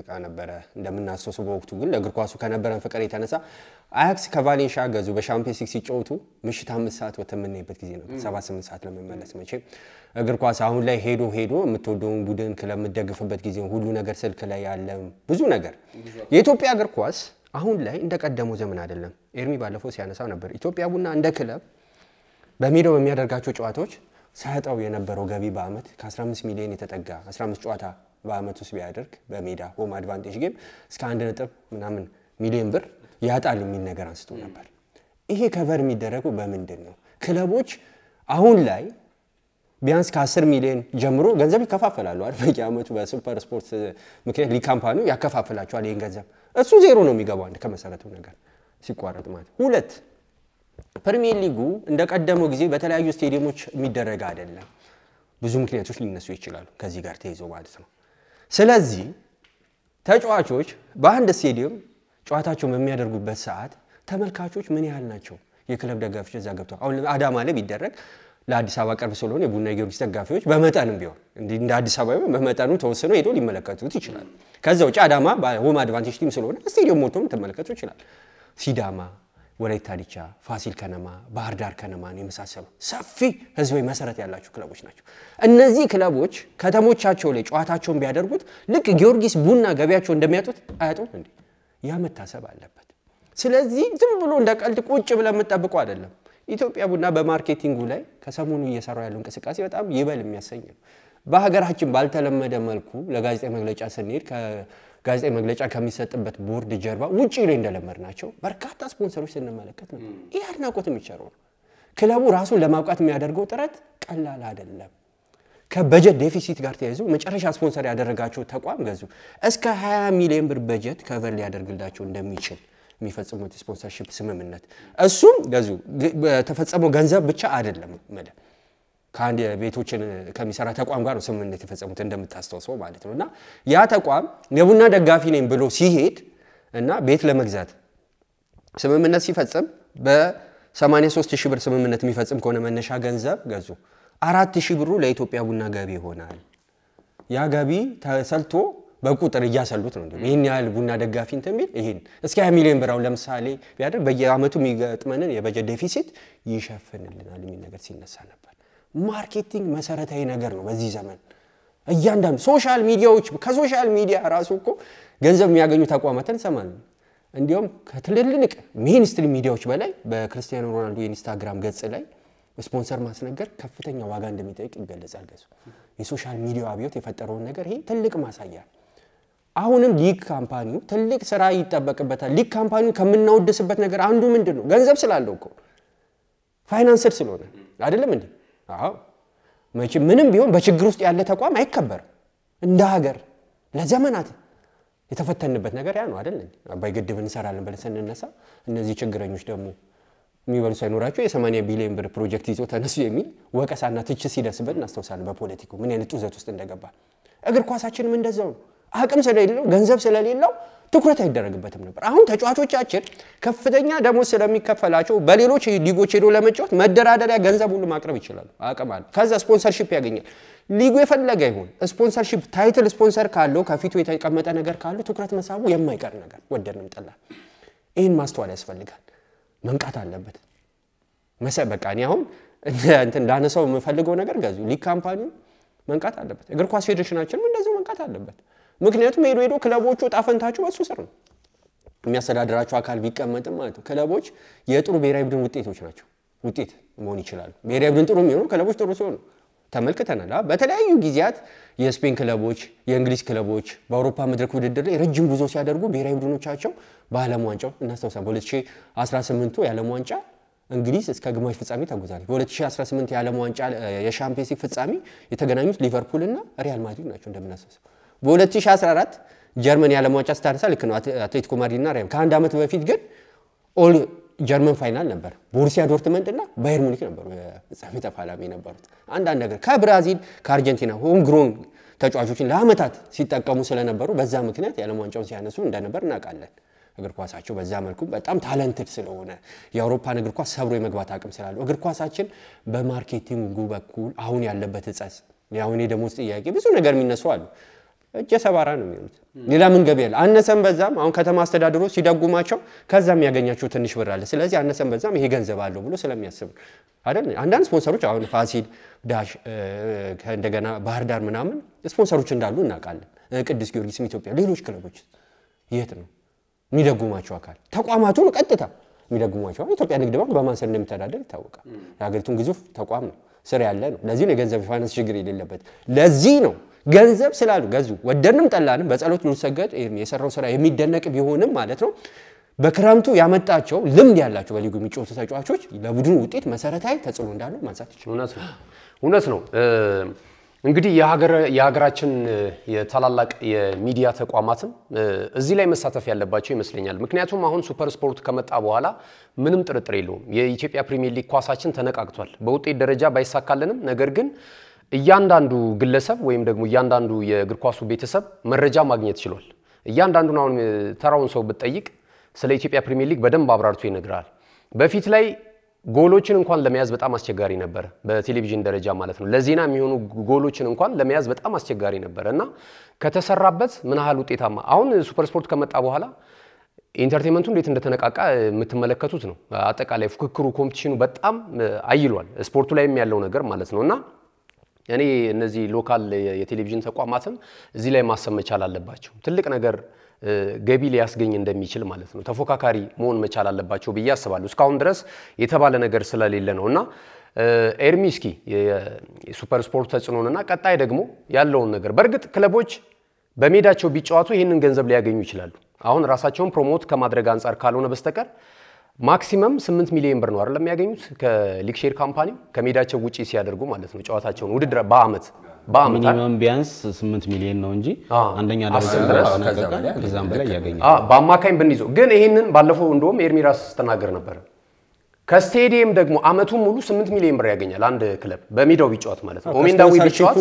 እቃ ነበረ እንደምናስተውሰው በወቅቱ ግን ለእግር ኳሱ ከነበረን ፍቅር የተነሳ አያክስ ከቫሌንሻ ገዙ በሻምፒየንስ ሊግ ሲጫወቱ ምሽት አምስት ሰዓት ወተ የምናይበት ጊዜ ነበር። ሰባት ስምንት ሰዓት ለመመለስ መቼ እግር ኳስ አሁን ላይ ሄዶ ሄዶ የምትወደውን ቡድን ለምትደግፍበት ጊዜ ሁሉ ነገር ስልክ ላይ ያለ ብዙ ነገር። የኢትዮጵያ እግር ኳስ አሁን ላይ እንደ ቀደመው ዘመን አይደለም። ኤርሚ ባለፈው ሲያነሳው ነበር። ኢትዮጵያ ቡና እንደ ክለብ በሜዳው በሚያደርጋቸው ጨዋታዎች ሰጠው የነበረው ገቢ በአመት ከ15 ሚሊዮን የተጠጋ 15 ጨዋታ በአመት ውስጥ ቢያደርግ በሜዳ ሆም አድቫንቴጅ ጌም እስከ አንድ ነጥብ ምናምን ሚሊዮን ብር ያጣል የሚል ነገር አንስቶ ነበር። ይሄ ከቨር የሚደረገው በምንድን ነው? ክለቦች አሁን ላይ ቢያንስ ከ10 ሚሊዮን ጀምሮ ገንዘብ ይከፋፈላሉ አ በየዓመቱ በሱፐር ስፖርት ምክንያት ሊካምፓኒ ያከፋፍላቸዋል ይህን ገንዘብ። እሱ ዜሮ ነው የሚገባው አንድ ከመሰረቱ ነገር ሲቋረጥ ማለት። ሁለት ፕሪሚየር ሊጉ እንደ ቀደመው ጊዜ በተለያዩ ስቴዲየሞች የሚደረግ አይደለም። ብዙ ምክንያቶች ሊነሱ ይችላሉ ከዚህ ጋር ተይዞ ማለት ነው። ስለዚህ ተጫዋቾች በአንድ ስቴዲየም ጨዋታቸውን በሚያደርጉበት ሰዓት ተመልካቾች ምን ያህል ናቸው? የክለብ ደጋፊዎች እዛ ገብተዋል። አሁን አዳማ ላይ ቢደረግ ለአዲስ አበባ ቅርብ ስለሆነ የቡና ጊዮርጊስ ደጋፊዎች በመጠንም ቢሆን እንደ አዲስ አበባ በመጠኑ ተወስነው ሄዶ ሊመለከቱት ይችላል። ከዛ ውጭ አዳማ ሆም አድቫንቴጅ ቲም ስለሆነ ስቴዲየም ሞልቶም ተመለከቱ ይችላል። ሲዳማ፣ ወላይታ ዲቻ፣ ፋሲል ከነማ፣ ባህር ዳር ከነማን የመሳሰሉ ሰፊ ህዝባዊ መሰረት ያላቸው ክለቦች ናቸው። እነዚህ ክለቦች ከተሞቻቸው ላይ ጨዋታቸውን ቢያደርጉት ልክ ጊዮርጊስ ቡና ገበያቸው እንደሚያጡት አያጡም እንዴ? ያ መታሰብ አለበት። ስለዚህ ዝም ብሎ እንደ ቀልድ ቁጭ ብለ የምጠብቁ አይደለም። ኢትዮጵያ ቡና በማርኬቲንጉ ላይ ከሰሞኑ እየሰራው ያለው እንቅስቃሴ በጣም ይበል የሚያሰኝ ነው። በሀገራችን ባልተለመደ መልኩ ለጋዜጣ መግለጫ ስንሄድ ከጋዜጣ መግለጫ ከሚሰጥበት ቦርድ ጀርባ ውጭ ላይ እንደለመድ ናቸው በርካታ ስፖንሰሮች ስንመለከት ነው። ይህ አድናቆት የሚቸረው ነው። ክለቡ ራሱን ለማብቃት የሚያደርገው ጥረት ቀላል አይደለም። ከበጀት ዴፊሲት ጋር ተያይዞ መጨረሻ ስፖንሰር ያደረጋቸው ተቋም ገዙ። እስከ 20 ሚሊዮን ብር በጀት ከቨር ሊያደርግላቸው እንደሚችል የሚፈጽሙት ስፖንሰርሺፕ ስምምነት እሱም ገዙ። በተፈጸመው ገንዘብ ብቻ አይደለም ማለት ከአንድ ቤቶችን ከሚሰራ ተቋም ጋር ነው ስምምነት የፈጸሙት እንደምታስታውሰው ማለት ነው። እና ያ ተቋም የቡና ደጋፊ ነኝ ብሎ ሲሄድ እና ቤት ለመግዛት ስምምነት ሲፈጽም በ83 ሺህ ብር ስምምነት የሚፈጽም ከሆነ መነሻ ገንዘብ ገዙ። አራት ሺህ ብሩ ለኢትዮጵያ ቡና ገቢ ይሆናል። ያ ገቢ ተሰልቶ በቁጥር እያሰሉት ነው። ይህን ያህል ቡና ደጋፊ እንትን ይህን እስከ 20 ሚሊዮን ብር አሁን ለምሳሌ ቢያደርግ በየአመቱ የሚገጥመንን የበጀት ዴፊሲት ይሸፍንልናል የሚል ነገር ሲነሳ ነበር። ማርኬቲንግ መሰረታዊ ነገር ነው በዚህ ዘመን። እያንዳንዱ ሶሻል ሚዲያዎች ከሶሻል ሚዲያ ራሱ እኮ ገንዘብ የሚያገኙ ተቋማትን እንሰማለን። እንዲሁም ከትልልቅ ሜንስትሪም ሚዲያዎች በላይ በክርስቲያኖ ሮናልዶ የኢንስታግራም ገጽ ላይ ስፖንሰር ማስነገር ከፍተኛ ዋጋ እንደሚጠይቅ ይገለጻል። ገጹ የሶሻል ሚዲያ አብዮት የፈጠረውን ነገር ይሄ ትልቅ ማሳያ አሁንም ሊግ ካምፓኒው ትልቅ ስራ ይጠበቅበታል። ሊግ ካምፓኒው ከምናወደስበት ነገር አንዱ ምንድን ነው? ገንዘብ ስላለው እኮ ፋይናንስድ ስለሆነ አይደለም እንዴ? አዎ ምንም ቢሆን በችግር ውስጥ ያለ ተቋም አይከበርም። እንደ ሀገር ለዘመናት የተፈተንበት ነገር ያ ነው አይደል? አባይ ግድብ እንሰራለን ብለን ስንነሳ እነዚህ ችግረኞች ደግሞ የሚበሉ ሳይኖራቸው የ80 ቢሊዮን ብር ፕሮጀክት ይዞ ተነሱ የሚል ወቀሳና ትች ሲደርስበት እናስታውሳለን። በፖለቲኩ ምን አይነት ጡዘት ውስጥ እንደገባ። እግር ኳሳችንም እንደዛው ነው። አቅም ስለሌለው ገንዘብ ስለሌለው ትኩረት አይደረግበትም ነበር። አሁን ተጫዋቾቻችን ከፍተኛ ደሞዝ ስለሚከፈላቸው በሌሎች ሊጎች ሄዶ ለመጫወት መደራደሪያ ገንዘብ ሁሉ ማቅረብ ይችላሉ። አቅም አለ። ከዛ ስፖንሰርሺፕ ያገኛል። ሊጉ የፈለገ ይሁን ስፖንሰርሺፕ፣ ታይትል ስፖንሰር ካለው ከፊቱ የተቀመጠ ነገር ካለው ትኩረት መሳቡ የማይቀር ነገር ወደንም ጠላን፣ ይህን ማስተዋል ያስፈልጋል። መምጣት አለበት። መሰ በቃ እኔ አሁን እንትን ላነሳው የምፈልገው ነገር ገዙ ሊግ ካምፓኒ መንቃት አለበት። እግር ኳስ ፌዴሬሽናችንም እንደዚሁ መንቃት አለበት። ምክንያቱም ሄዶ ሄዶ ክለቦቹ ጣፈንታችሁ በሱ ስር ነው የሚያስተዳድራቸው አካል ቢቀመጥም ማለት ነው። ክለቦች የጥሩ ብሔራዊ ቡድን ውጤቶች ናቸው ውጤት መሆን ይችላሉ። ብሔራዊ ቡድን ጥሩ የሚሆኑ ክለቦች ጥሩ ሲሆኑ ተመልክተናል። በተለያዩ ጊዜያት የስፔን ክለቦች፣ የእንግሊዝ ክለቦች በአውሮፓ መድረክ ውድድር ላይ ረጅም ጉዞ ሲያደርጉ ብሔራዊ ቡድኖቻቸው በዓለም ዋንጫው እናስታውሳል። 2018 የዓለም ዋንጫ እንግሊዝ እስከ ግማሽ ፍጻሜ ተጉዛለች። በ2018 የዓለም ዋንጫ የሻምፒየንስ ሊግ ፍጻሜ የተገናኙት ሊቨርፑል እና ሪያል ማድሪድ ናቸው እንደምናስታውሰው። በ2014 ጀርመን የዓለም ዋንጫ ስታነሳ ልክ ነው አትሌቲኮ ማድሪድ እና ሪያል ከአንድ ዓመት በፊት ግን ጀርመን ፋይናል ነበር። ቦሩሲያ ዶርትመንድ እና ባየር ሙኒክ ነበሩ የፍጻሜ ተፋላሚ የነበሩት። አንዳንድ ነገር ከብራዚል ከአርጀንቲና ሆምግሮን ተጫዋቾችን ለአመታት ሲጠቀሙ ስለነበሩ በዛ ምክንያት የዓለም ዋንጫውን ሲያነሱ እንደነበር እናውቃለን። እግር ኳሳቸው በዛ መልኩ በጣም ታለንትድ ስለሆነ የአውሮፓን እግር ኳስ ሰብሮ የመግባት አቅም ስላለው እግር ኳሳችን በማርኬቲንጉ በኩል አሁን ያለበት እጸጽ፣ የአሁን የደሞዝ ጥያቄ ብዙ ነገር የሚነሱ አሉ። እጀ ሰባራ ነው የሚሆኑት። ሌላ ምን ገቢ ያለ አነሰም በዛም አሁን ከተማ አስተዳድሮ ሲደጉማቸው ከዛ የሚያገኛቸው ትንሽ ብር አለ። ስለዚህ አነሰም በዛም ይሄ ገንዘብ አለው ብሎ ስለሚያስብ አይደል። አንዳንድ ስፖንሰሮች አሁን ፋሲል ዳሽ፣ እንደገና ባህር ዳር ምናምን ስፖንሰሮች እንዳሉ እናውቃለን። ቅዱስ ጊዮርጊስም፣ ኢትዮጵያ፣ ሌሎች ክለቦች የት ነው የሚደጉማቸው አካል? ነው ቀጥታ የሚደጉማቸው። ኢትዮጵያ ንግድ ባንክ በማን ስር እንደሚተዳደር ይታወቃል። የሀገሪቱን ግዙፍ ተቋም ነው ስር ያለ ነው። ለዚህ ነው የገንዘብ ፋይናንስ ችግር የሌለበት። ለዚህ ነው ገንዘብ ስላሉ ገዙ። ወደድንም ጠላንም በጸሎት የሚሰገድ የሰራው ስራ የሚደነቅ ቢሆንም ማለት ነው በክረምቱ ያመጣቸው ልምድ ያላቸው በሊጉ የሚጫወቱ ተጫዋቾች ለቡድኑ ውጤት መሰረታዊ ተጽዕኖ እንዳለው ማንሳት ይችላል። እውነት ነው። እንግዲህ የሀገራችን የታላላቅ የሚዲያ ተቋማትም እዚህ ላይ መሳተፍ ያለባቸው ይመስለኛል። ምክንያቱም አሁን ሱፐር ስፖርት ከመጣ በኋላ ምንም ጥርጥር የለውም የኢትዮጵያ ፕሪሚየር ሊግ ኳሳችን ተነቃቅቷል። በውጤት ደረጃ ባይሳካልንም ነገር ግን እያንዳንዱ ግለሰብ ወይም ደግሞ እያንዳንዱ የእግር ኳሱ ቤተሰብ መረጃ ማግኘት ችሏል። እያንዳንዱን አሁን ተራውን ሰው ብትጠይቅ ስለ ኢትዮጵያ ፕሪሚየር ሊግ በደንብ አብራርቶ ይነግራል። በፊት ላይ ጎሎችን እንኳን ለመያዝ በጣም አስቸጋሪ ነበረ፣ በቴሌቪዥን ደረጃ ማለት ነው። ለዜና የሚሆኑ ጎሎችን እንኳን ለመያዝ በጣም አስቸጋሪ ነበረ እና ከተሰራበት ምን ያህል ውጤታማ አሁን ሱፐርስፖርት ከመጣ በኋላ ኢንተርቴንመንቱ እንዴት እንደተነቃቃ የምትመለከቱት ነው። አጠቃላይ ፉክክሩ፣ ኮምፒቲሽኑ በጣም አይሏል። ስፖርቱ ላይም ያለው ነገር ማለት ነው እና እኔ እነዚህ ሎካል የቴሌቪዥን ተቋማትም እዚህ ላይ ማሰብ መቻል አለባቸው። ትልቅ ነገር ገቢ ሊያስገኝ እንደሚችል ማለት ነው። ተፎካካሪ መሆን መቻል አለባቸው ብዬ አስባለሁ። እስካሁን ድረስ የተባለ ነገር ስለሌለ ነው እና ኤርሚስኪ የሱፐር ስፖርት ተጽዕኖንና ቀጣይ ደግሞ ያለውን ነገር በእርግጥ ክለቦች በሜዳቸው ቢጫወቱ ይህንን ገንዘብ ሊያገኙ ይችላሉ። አሁን ራሳቸውን ፕሮሞት ከማድረግ አንጻር ካልሆነ በስተቀር ማክሲመም 8 ሚሊዮን ብር ነው አይደል የሚያገኙት ከሊክሼር ካምፓኒ ከሜዳቸው ውጪ ሲያደርጉ ማለት ነው ጨዋታቸውን ውድድር በአመት በአመት ሚኒመም ቢያንስ 8 ሚሊዮን ነው እንጂ አንደኛ ደረጃ ከዛም በላይ ያገኛል። በአማካኝ ብንይዘው ግን ይህንን ባለፈው እንደውም ኤርሚ ራስ ስተናገር ነበር። ከስቴዲየም ደግሞ አመቱን ሙሉ 8 ሚሊዮን ብር ያገኛል አንድ ክለብ በሜዳው ቢጫወት ማለት ነው። ኦሜንዳዊ ቢጫወት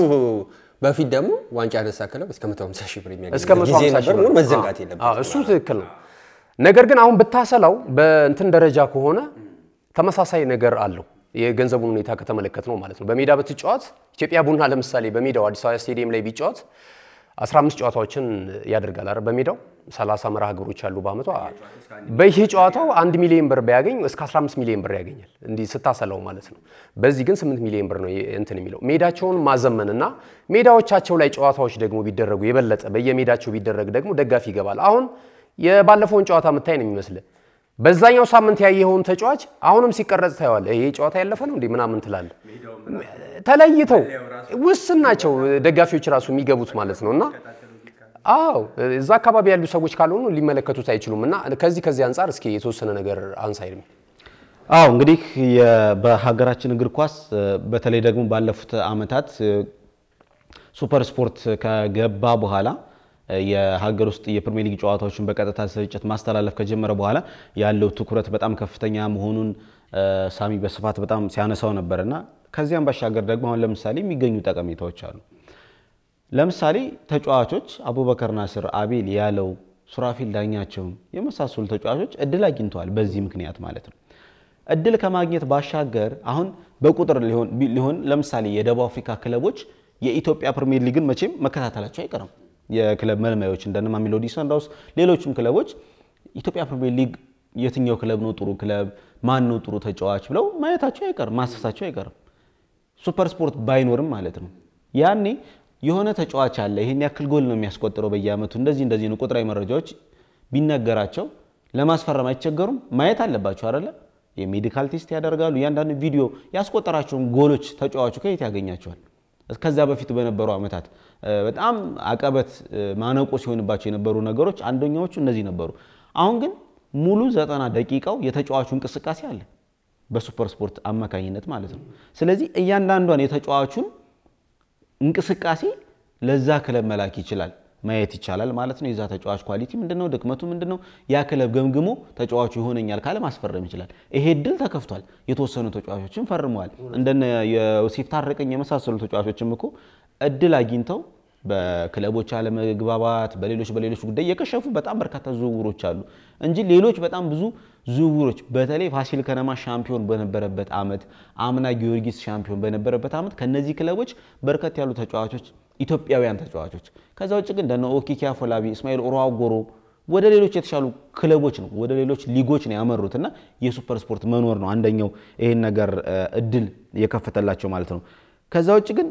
በፊት ደግሞ ዋንጫ ያነሳ ክለብ እስከ 150 ሺህ ብር የሚያገኝ ጊዜ ነበር። መዘንጋት የለበትም። እሱ ትክክል ነው። ነገር ግን አሁን ብታሰላው በእንትን ደረጃ ከሆነ ተመሳሳይ ነገር አለው። የገንዘቡን ሁኔታ ከተመለከት ነው ማለት ነው። በሜዳ ብትጫወት ኢትዮጵያ ቡና ለምሳሌ በሜዳው አዲስ አበባ ስቴዲየም ላይ ቢጫወት 15 ጨዋታዎችን ያደርጋል። አረ በሜዳው 30 መርሃ ግብሮች አሉ በአመቱ። ጨዋታው 1 ሚሊዮን ብር ቢያገኝ እስከ 15 ሚሊዮን ብር ያገኛል፣ እንዲህ ስታሰላው ማለት ነው። በዚህ ግን 8 ሚሊዮን ብር ነው እንትን የሚለው። ሜዳቸውን ማዘመንና ሜዳዎቻቸው ላይ ጨዋታዎች ደግሞ ቢደረጉ የበለጠ በየሜዳቸው ቢደረግ ደግሞ ደጋፊ ይገባል። አሁን የባለፈውን ጨዋታ የምታይ ነው የሚመስል። በዛኛው ሳምንት ያየኸውን ተጫዋች አሁንም ሲቀረጽ ታየዋል። ይሄ ጨዋታ ያለፈ ነው እንዴ ምናምን ትላለ ተለይተው ውስን ናቸው ደጋፊዎች ራሱ የሚገቡት ማለት ነው እና አዎ እዛ አካባቢ ያሉ ሰዎች ካልሆኑ ሊመለከቱት አይችሉም። እና ከዚህ ከዚህ አንጻር እስኪ የተወሰነ ነገር አንሳይ። አዎ እንግዲህ በሀገራችን እግር ኳስ በተለይ ደግሞ ባለፉት አመታት ሱፐር ስፖርት ከገባ በኋላ የሀገር ውስጥ የፕሪሚየር ሊግ ጨዋታዎችን በቀጥታ ስርጭት ማስተላለፍ ከጀመረ በኋላ ያለው ትኩረት በጣም ከፍተኛ መሆኑን ሳሚ በስፋት በጣም ሲያነሳው ነበር እና ከዚያም ባሻገር ደግሞ አሁን ለምሳሌ የሚገኙ ጠቀሜታዎች አሉ። ለምሳሌ ተጫዋቾች አቡበከር ናስር፣ አቤል ያለው፣ ሱራፊል ዳኛቸውን የመሳሰሉ ተጫዋቾች እድል አግኝተዋል። በዚህ ምክንያት ማለት ነው። እድል ከማግኘት ባሻገር አሁን በቁጥር ሊሆን ለምሳሌ የደቡብ አፍሪካ ክለቦች የኢትዮጵያ ፕሪሚየር ሊግን መቼም መከታተላቸው አይቀርም። የክለብ መልማዮች እንደነ ማሚሎዲ ሰንዳውንስ፣ ሌሎችም ክለቦች ኢትዮጵያ ፕሪሚየር ሊግ የትኛው ክለብ ነው ጥሩ ክለብ፣ ማን ነው ጥሩ ተጫዋች ብለው ማየታቸው አይቀርም፣ ማሰሳቸው አይቀርም። ሱፐር ስፖርት ባይኖርም ማለት ነው። ያኔ የሆነ ተጫዋች አለ ይሄን ያክል ጎል ነው የሚያስቆጥረው በየአመቱ እንደዚህ እንደዚህ ነው ቁጥራዊ መረጃዎች ቢነገራቸው ለማስፈረም አይቸገሩም። ማየት አለባቸው አይደለ? የሜዲካል ቴስት ያደርጋሉ። እያንዳንዱ ቪዲዮ ያስቆጠራቸውን ጎሎች ተጫዋቹ ከየት ያገኛቸዋል? ከዛ በፊት በነበሩ ዓመታት በጣም አቀበት ማነቆ ሲሆንባቸው የነበሩ ነገሮች አንደኛዎቹ እነዚህ ነበሩ። አሁን ግን ሙሉ ዘጠና ደቂቃው የተጫዋቹ እንቅስቃሴ አለ በሱፐር ስፖርት አማካኝነት ማለት ነው። ስለዚህ እያንዳንዷን የተጫዋቹን እንቅስቃሴ ለዛ ክለብ መላክ ይችላል። ማየት ይቻላል ማለት ነው። የዛ ተጫዋች ኳሊቲ ምንድነው፣ ድክመቱ ምንድነው? ያ ክለብ ገምግሞ ተጫዋቹ ይሆነኛል ካለ ማስፈረም ይችላል። ይሄ እድል ተከፍቷል። የተወሰኑ ተጫዋቾችን ፈርመዋል። እንደነ ታረቀኝ የመሳሰሉ ተጫዋቾችም እኮ እድል አግኝተው በክለቦች አለመግባባት፣ በሌሎች በሌሎች ጉዳይ የከሸፉ በጣም በርካታ ዝውውሮች አሉ እንጂ ሌሎች በጣም ብዙ ዝውውሮች በተለይ ፋሲል ከነማ ሻምፒዮን በነበረበት ዓመት፣ አምና ጊዮርጊስ ሻምፒዮን በነበረበት ዓመት ከነዚህ ክለቦች በርከት ያሉ ተጫዋቾች ኢትዮጵያውያን ተጫዋቾች። ከዛ ውጭ ግን ደነ ኦኪኪ አፎላቢ፣ እስማኤል ኦሮጎሮ ወደ ሌሎች የተሻሉ ክለቦች ነው ወደ ሌሎች ሊጎች ነው ያመሩት እና የሱፐር ስፖርት መኖር ነው አንደኛው ይሄን ነገር እድል የከፈተላቸው ማለት ነው። ከዛ ውጭ ግን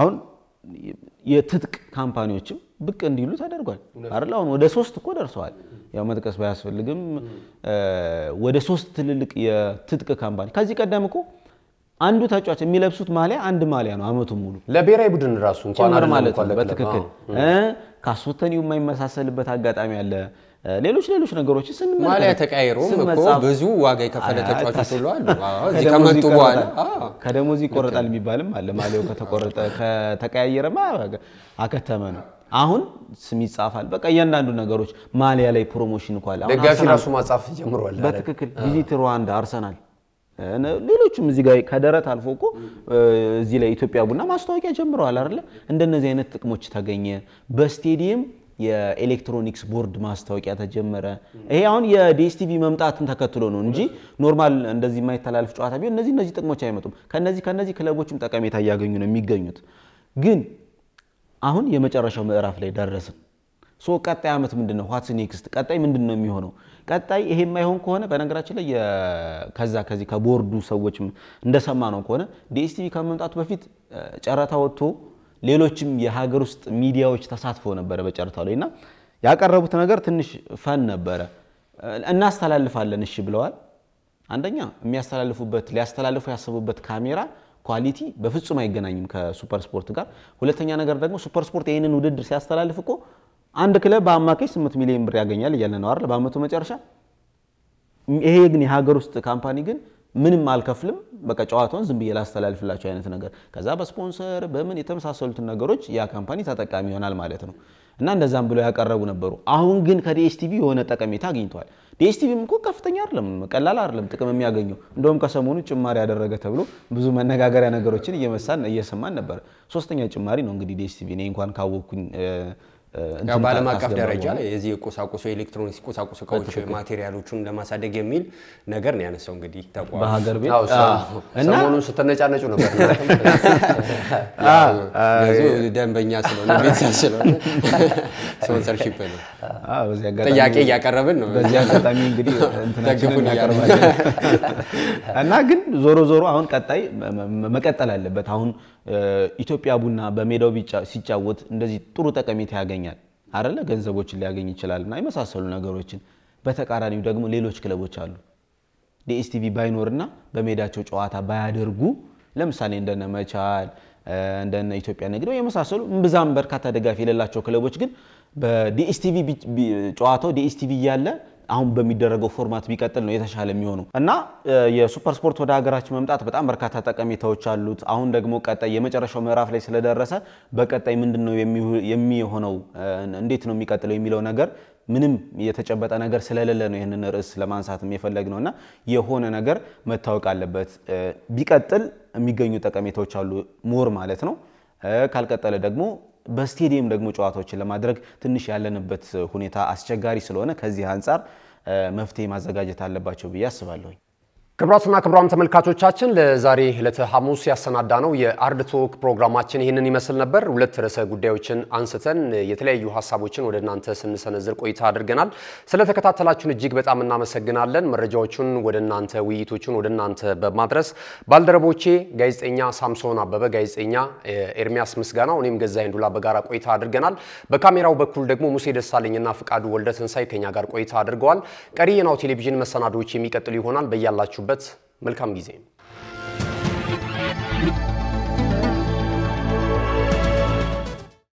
አሁን የትጥቅ ካምፓኒዎችም ብቅ እንዲሉ ተደርጓል አይደል? አሁን ወደ ሶስት እኮ ደርሰዋል። ያው መጥቀስ ባያስፈልግም ወደ ሶስት ትልልቅ የትጥቅ ካምፓኒ ከዚህ ቀደም እኮ አንዱ ተጫዋች የሚለብሱት ማሊያ አንድ ማሊያ ነው አመቱ ሙሉ ለብሔራዊ ቡድን ራሱ ጭምር ማለት ነው። በትክክል ካስወተኒው የማይመሳሰልበት አጋጣሚ አለ። ሌሎች ሌሎች ነገሮች ማሊያ ተቀያይሮም እኮ ብዙ ዋጋ የከፈለ ተጫዋች ሁሉ አሉ። እዚህ ከመጡ በኋላ ከደሞዝ ይቆረጣል የሚባልም አለ። ማሊያው ከተቆረጠ ከተቀያየረማ አከተመ ነው። አሁን ስም ይጻፋል። በቃ እያንዳንዱ ነገሮች ማሊያ ላይ ፕሮሞሽን እንኳን ደጋፊ ራሱ ማጻፍ ጀምሯል። በትክክል ቪዚት ሩዋንዳ አርሰናል ሌሎችም እዚህ ጋር ከደረት አልፎ እኮ እዚህ ላይ ኢትዮጵያ ቡና ማስታወቂያ ጀምረዋል አይደለ? እንደነዚህ አይነት ጥቅሞች ተገኘ። በስቴዲየም የኤሌክትሮኒክስ ቦርድ ማስታወቂያ ተጀመረ። ይሄ አሁን የዲኤስቲቪ መምጣትን ተከትሎ ነው እንጂ ኖርማል እንደዚህ የማይተላለፍ ጨዋታ ቢሆን እነዚህ እነዚህ ጥቅሞች አይመጡም። ከነዚህ ከነዚህ ክለቦችም ጠቀሜታ እያገኙ ነው የሚገኙት። ግን አሁን የመጨረሻው ምዕራፍ ላይ ደረስን። ሶ ቀጣይ ዓመት ምንድን ነው ዋትስ ኔክስት ቀጣይ ምንድን ነው የሚሆነው? ቀጣይ ይሄ የማይሆን ከሆነ በነገራችን ላይ ከዛ ከዚህ ከቦርዱ ሰዎች እንደሰማ ነው ከሆነ ዲኤስቲቪ ከመምጣቱ በፊት ጨረታ ወጥቶ ሌሎችም የሀገር ውስጥ ሚዲያዎች ተሳትፎ ነበረ በጨረታው ላይ እና ያቀረቡት ነገር ትንሽ ፈን ነበረ። እናስተላልፋለን እሺ ብለዋል። አንደኛ የሚያስተላልፉበት ሊያስተላልፉ ያሰቡበት ካሜራ ኳሊቲ በፍጹም አይገናኝም ከሱፐር ስፖርት ጋር። ሁለተኛ ነገር ደግሞ ሱፐር ስፖርት ይህንን ውድድር ሲያስተላልፍ እኮ አንድ ክለብ በአማካይ 8 ሚሊዮን ብር ያገኛል እያለ ነው አይደል? በአመቱ መጨረሻ ይሄ ግን የሀገር ውስጥ ካምፓኒ ግን ምንም አልከፍልም፣ በቃ ጨዋታውን ዝም ብዬ ላስተላልፍላቸው አይነት ነገር፣ ከዛ በስፖንሰር በምን የተመሳሰሉትን ነገሮች ያ ካምፓኒ ተጠቃሚ ይሆናል ማለት ነው። እና እንደዛም ብለው ያቀረቡ ነበሩ። አሁን ግን ከዲኤስቲቪ የሆነ ጠቀሜታ አግኝተዋል። ዲኤስቲቪም እኮ ከፍተኛ አይደለም፣ ቀላል አይደለም ጥቅም የሚያገኘው። እንደውም ከሰሞኑ ጭማሪ ያደረገ ተብሎ ብዙ መነጋገሪያ ነገሮችን እየመሳን እየሰማን ነበር። ሶስተኛ ጭማሪ ነው እንግዲህ ዲኤስቲቪ እኔ እንኳን ካወቅኩኝ በዓለም አቀፍ ደረጃ የዚህ የቁሳቁስ የኤሌክትሮኒክስ ቁሳቁስ እቃዎች ማቴሪያሎቹን ለማሳደግ የሚል ነገር ነው ያነሳው። እንግዲህ ተቋም በሀገር ቤት ሰሞኑን ስተነጫነጩ ነበር። ደንበኛ ስለሆነ ቤተሰብ ስለሆነ ስፖንሰርሺፕ ነው ጥያቄ እያቀረብን ነው። በዚህ አጋጣሚ እንግዲህ ደግፉን እና ግን ዞሮ ዞሮ አሁን ቀጣይ መቀጠል አለበት አሁን ኢትዮጵያ ቡና በሜዳው ሲጫወት እንደዚህ ጥሩ ጠቀሜታ ያገኛል አይደለ? ገንዘቦችን ሊያገኝ ይችላል እና የመሳሰሉ ነገሮችን። በተቃራኒው ደግሞ ሌሎች ክለቦች አሉ ዲኤስቲቪ ባይኖርና በሜዳቸው ጨዋታ ባያደርጉ ለምሳሌ እንደነ መቻል እንደነ ኢትዮጵያ ንግድ የመሳሰሉ እምብዛም በርካታ ደጋፊ የሌላቸው ክለቦች ግን በዲኤስቲቪ ጨዋታው ዲኤስቲቪ እያለ አሁን በሚደረገው ፎርማት ቢቀጥል ነው የተሻለ የሚሆነው እና የሱፐር ስፖርት ወደ ሀገራችን መምጣት በጣም በርካታ ጠቀሜታዎች አሉት። አሁን ደግሞ ቀጣይ የመጨረሻው ምዕራፍ ላይ ስለደረሰ በቀጣይ ምንድን ነው የሚሆነው፣ እንዴት ነው የሚቀጥለው የሚለው ነገር ምንም የተጨበጠ ነገር ስለሌለ ነው ይህንን ርዕስ ለማንሳት የፈለግ ነው እና የሆነ ነገር መታወቅ አለበት። ቢቀጥል የሚገኙ ጠቀሜታዎች አሉ ሞር ማለት ነው። ካልቀጠለ ደግሞ በስቴዲየም ደግሞ ጨዋታዎችን ለማድረግ ትንሽ ያለንበት ሁኔታ አስቸጋሪ ስለሆነ ከዚህ አንጻር መፍትሄ ማዘጋጀት አለባቸው ብዬ አስባለሁኝ። ክብራትና ክብራም ተመልካቾቻችን ለዛሬ ዕለተ ሐሙስ ያሰናዳ ነው የአርድ ቶክ ፕሮግራማችን ይህንን ይመስል ነበር። ሁለት ርዕሰ ጉዳዮችን አንስተን የተለያዩ ሀሳቦችን ወደ እናንተ ስንሰነዝር ቆይታ አድርገናል። ስለተከታተላችሁን እጅግ በጣም እናመሰግናለን። መረጃዎቹን ወደ እናንተ፣ ውይይቶቹን ወደ እናንተ በማድረስ ባልደረቦቼ ጋዜጠኛ ሳምሶን አበበ፣ ጋዜጠኛ ኤርሚያስ ምስጋናው፣ እኔም ገዛ ዱላ በጋራ ቆይታ አድርገናል። በካሜራው በኩል ደግሞ ሙሴ ደሳለኝና ፍቃዱ ወልደ ትንሳይ ከኛ ጋር ቆይታ አድርገዋል። ቀሪ የናሁ ቴሌቪዥን መሰናዶዎች የሚቀጥሉ ይሆናል። በያላችሁ የምንሰናበት መልካም ጊዜ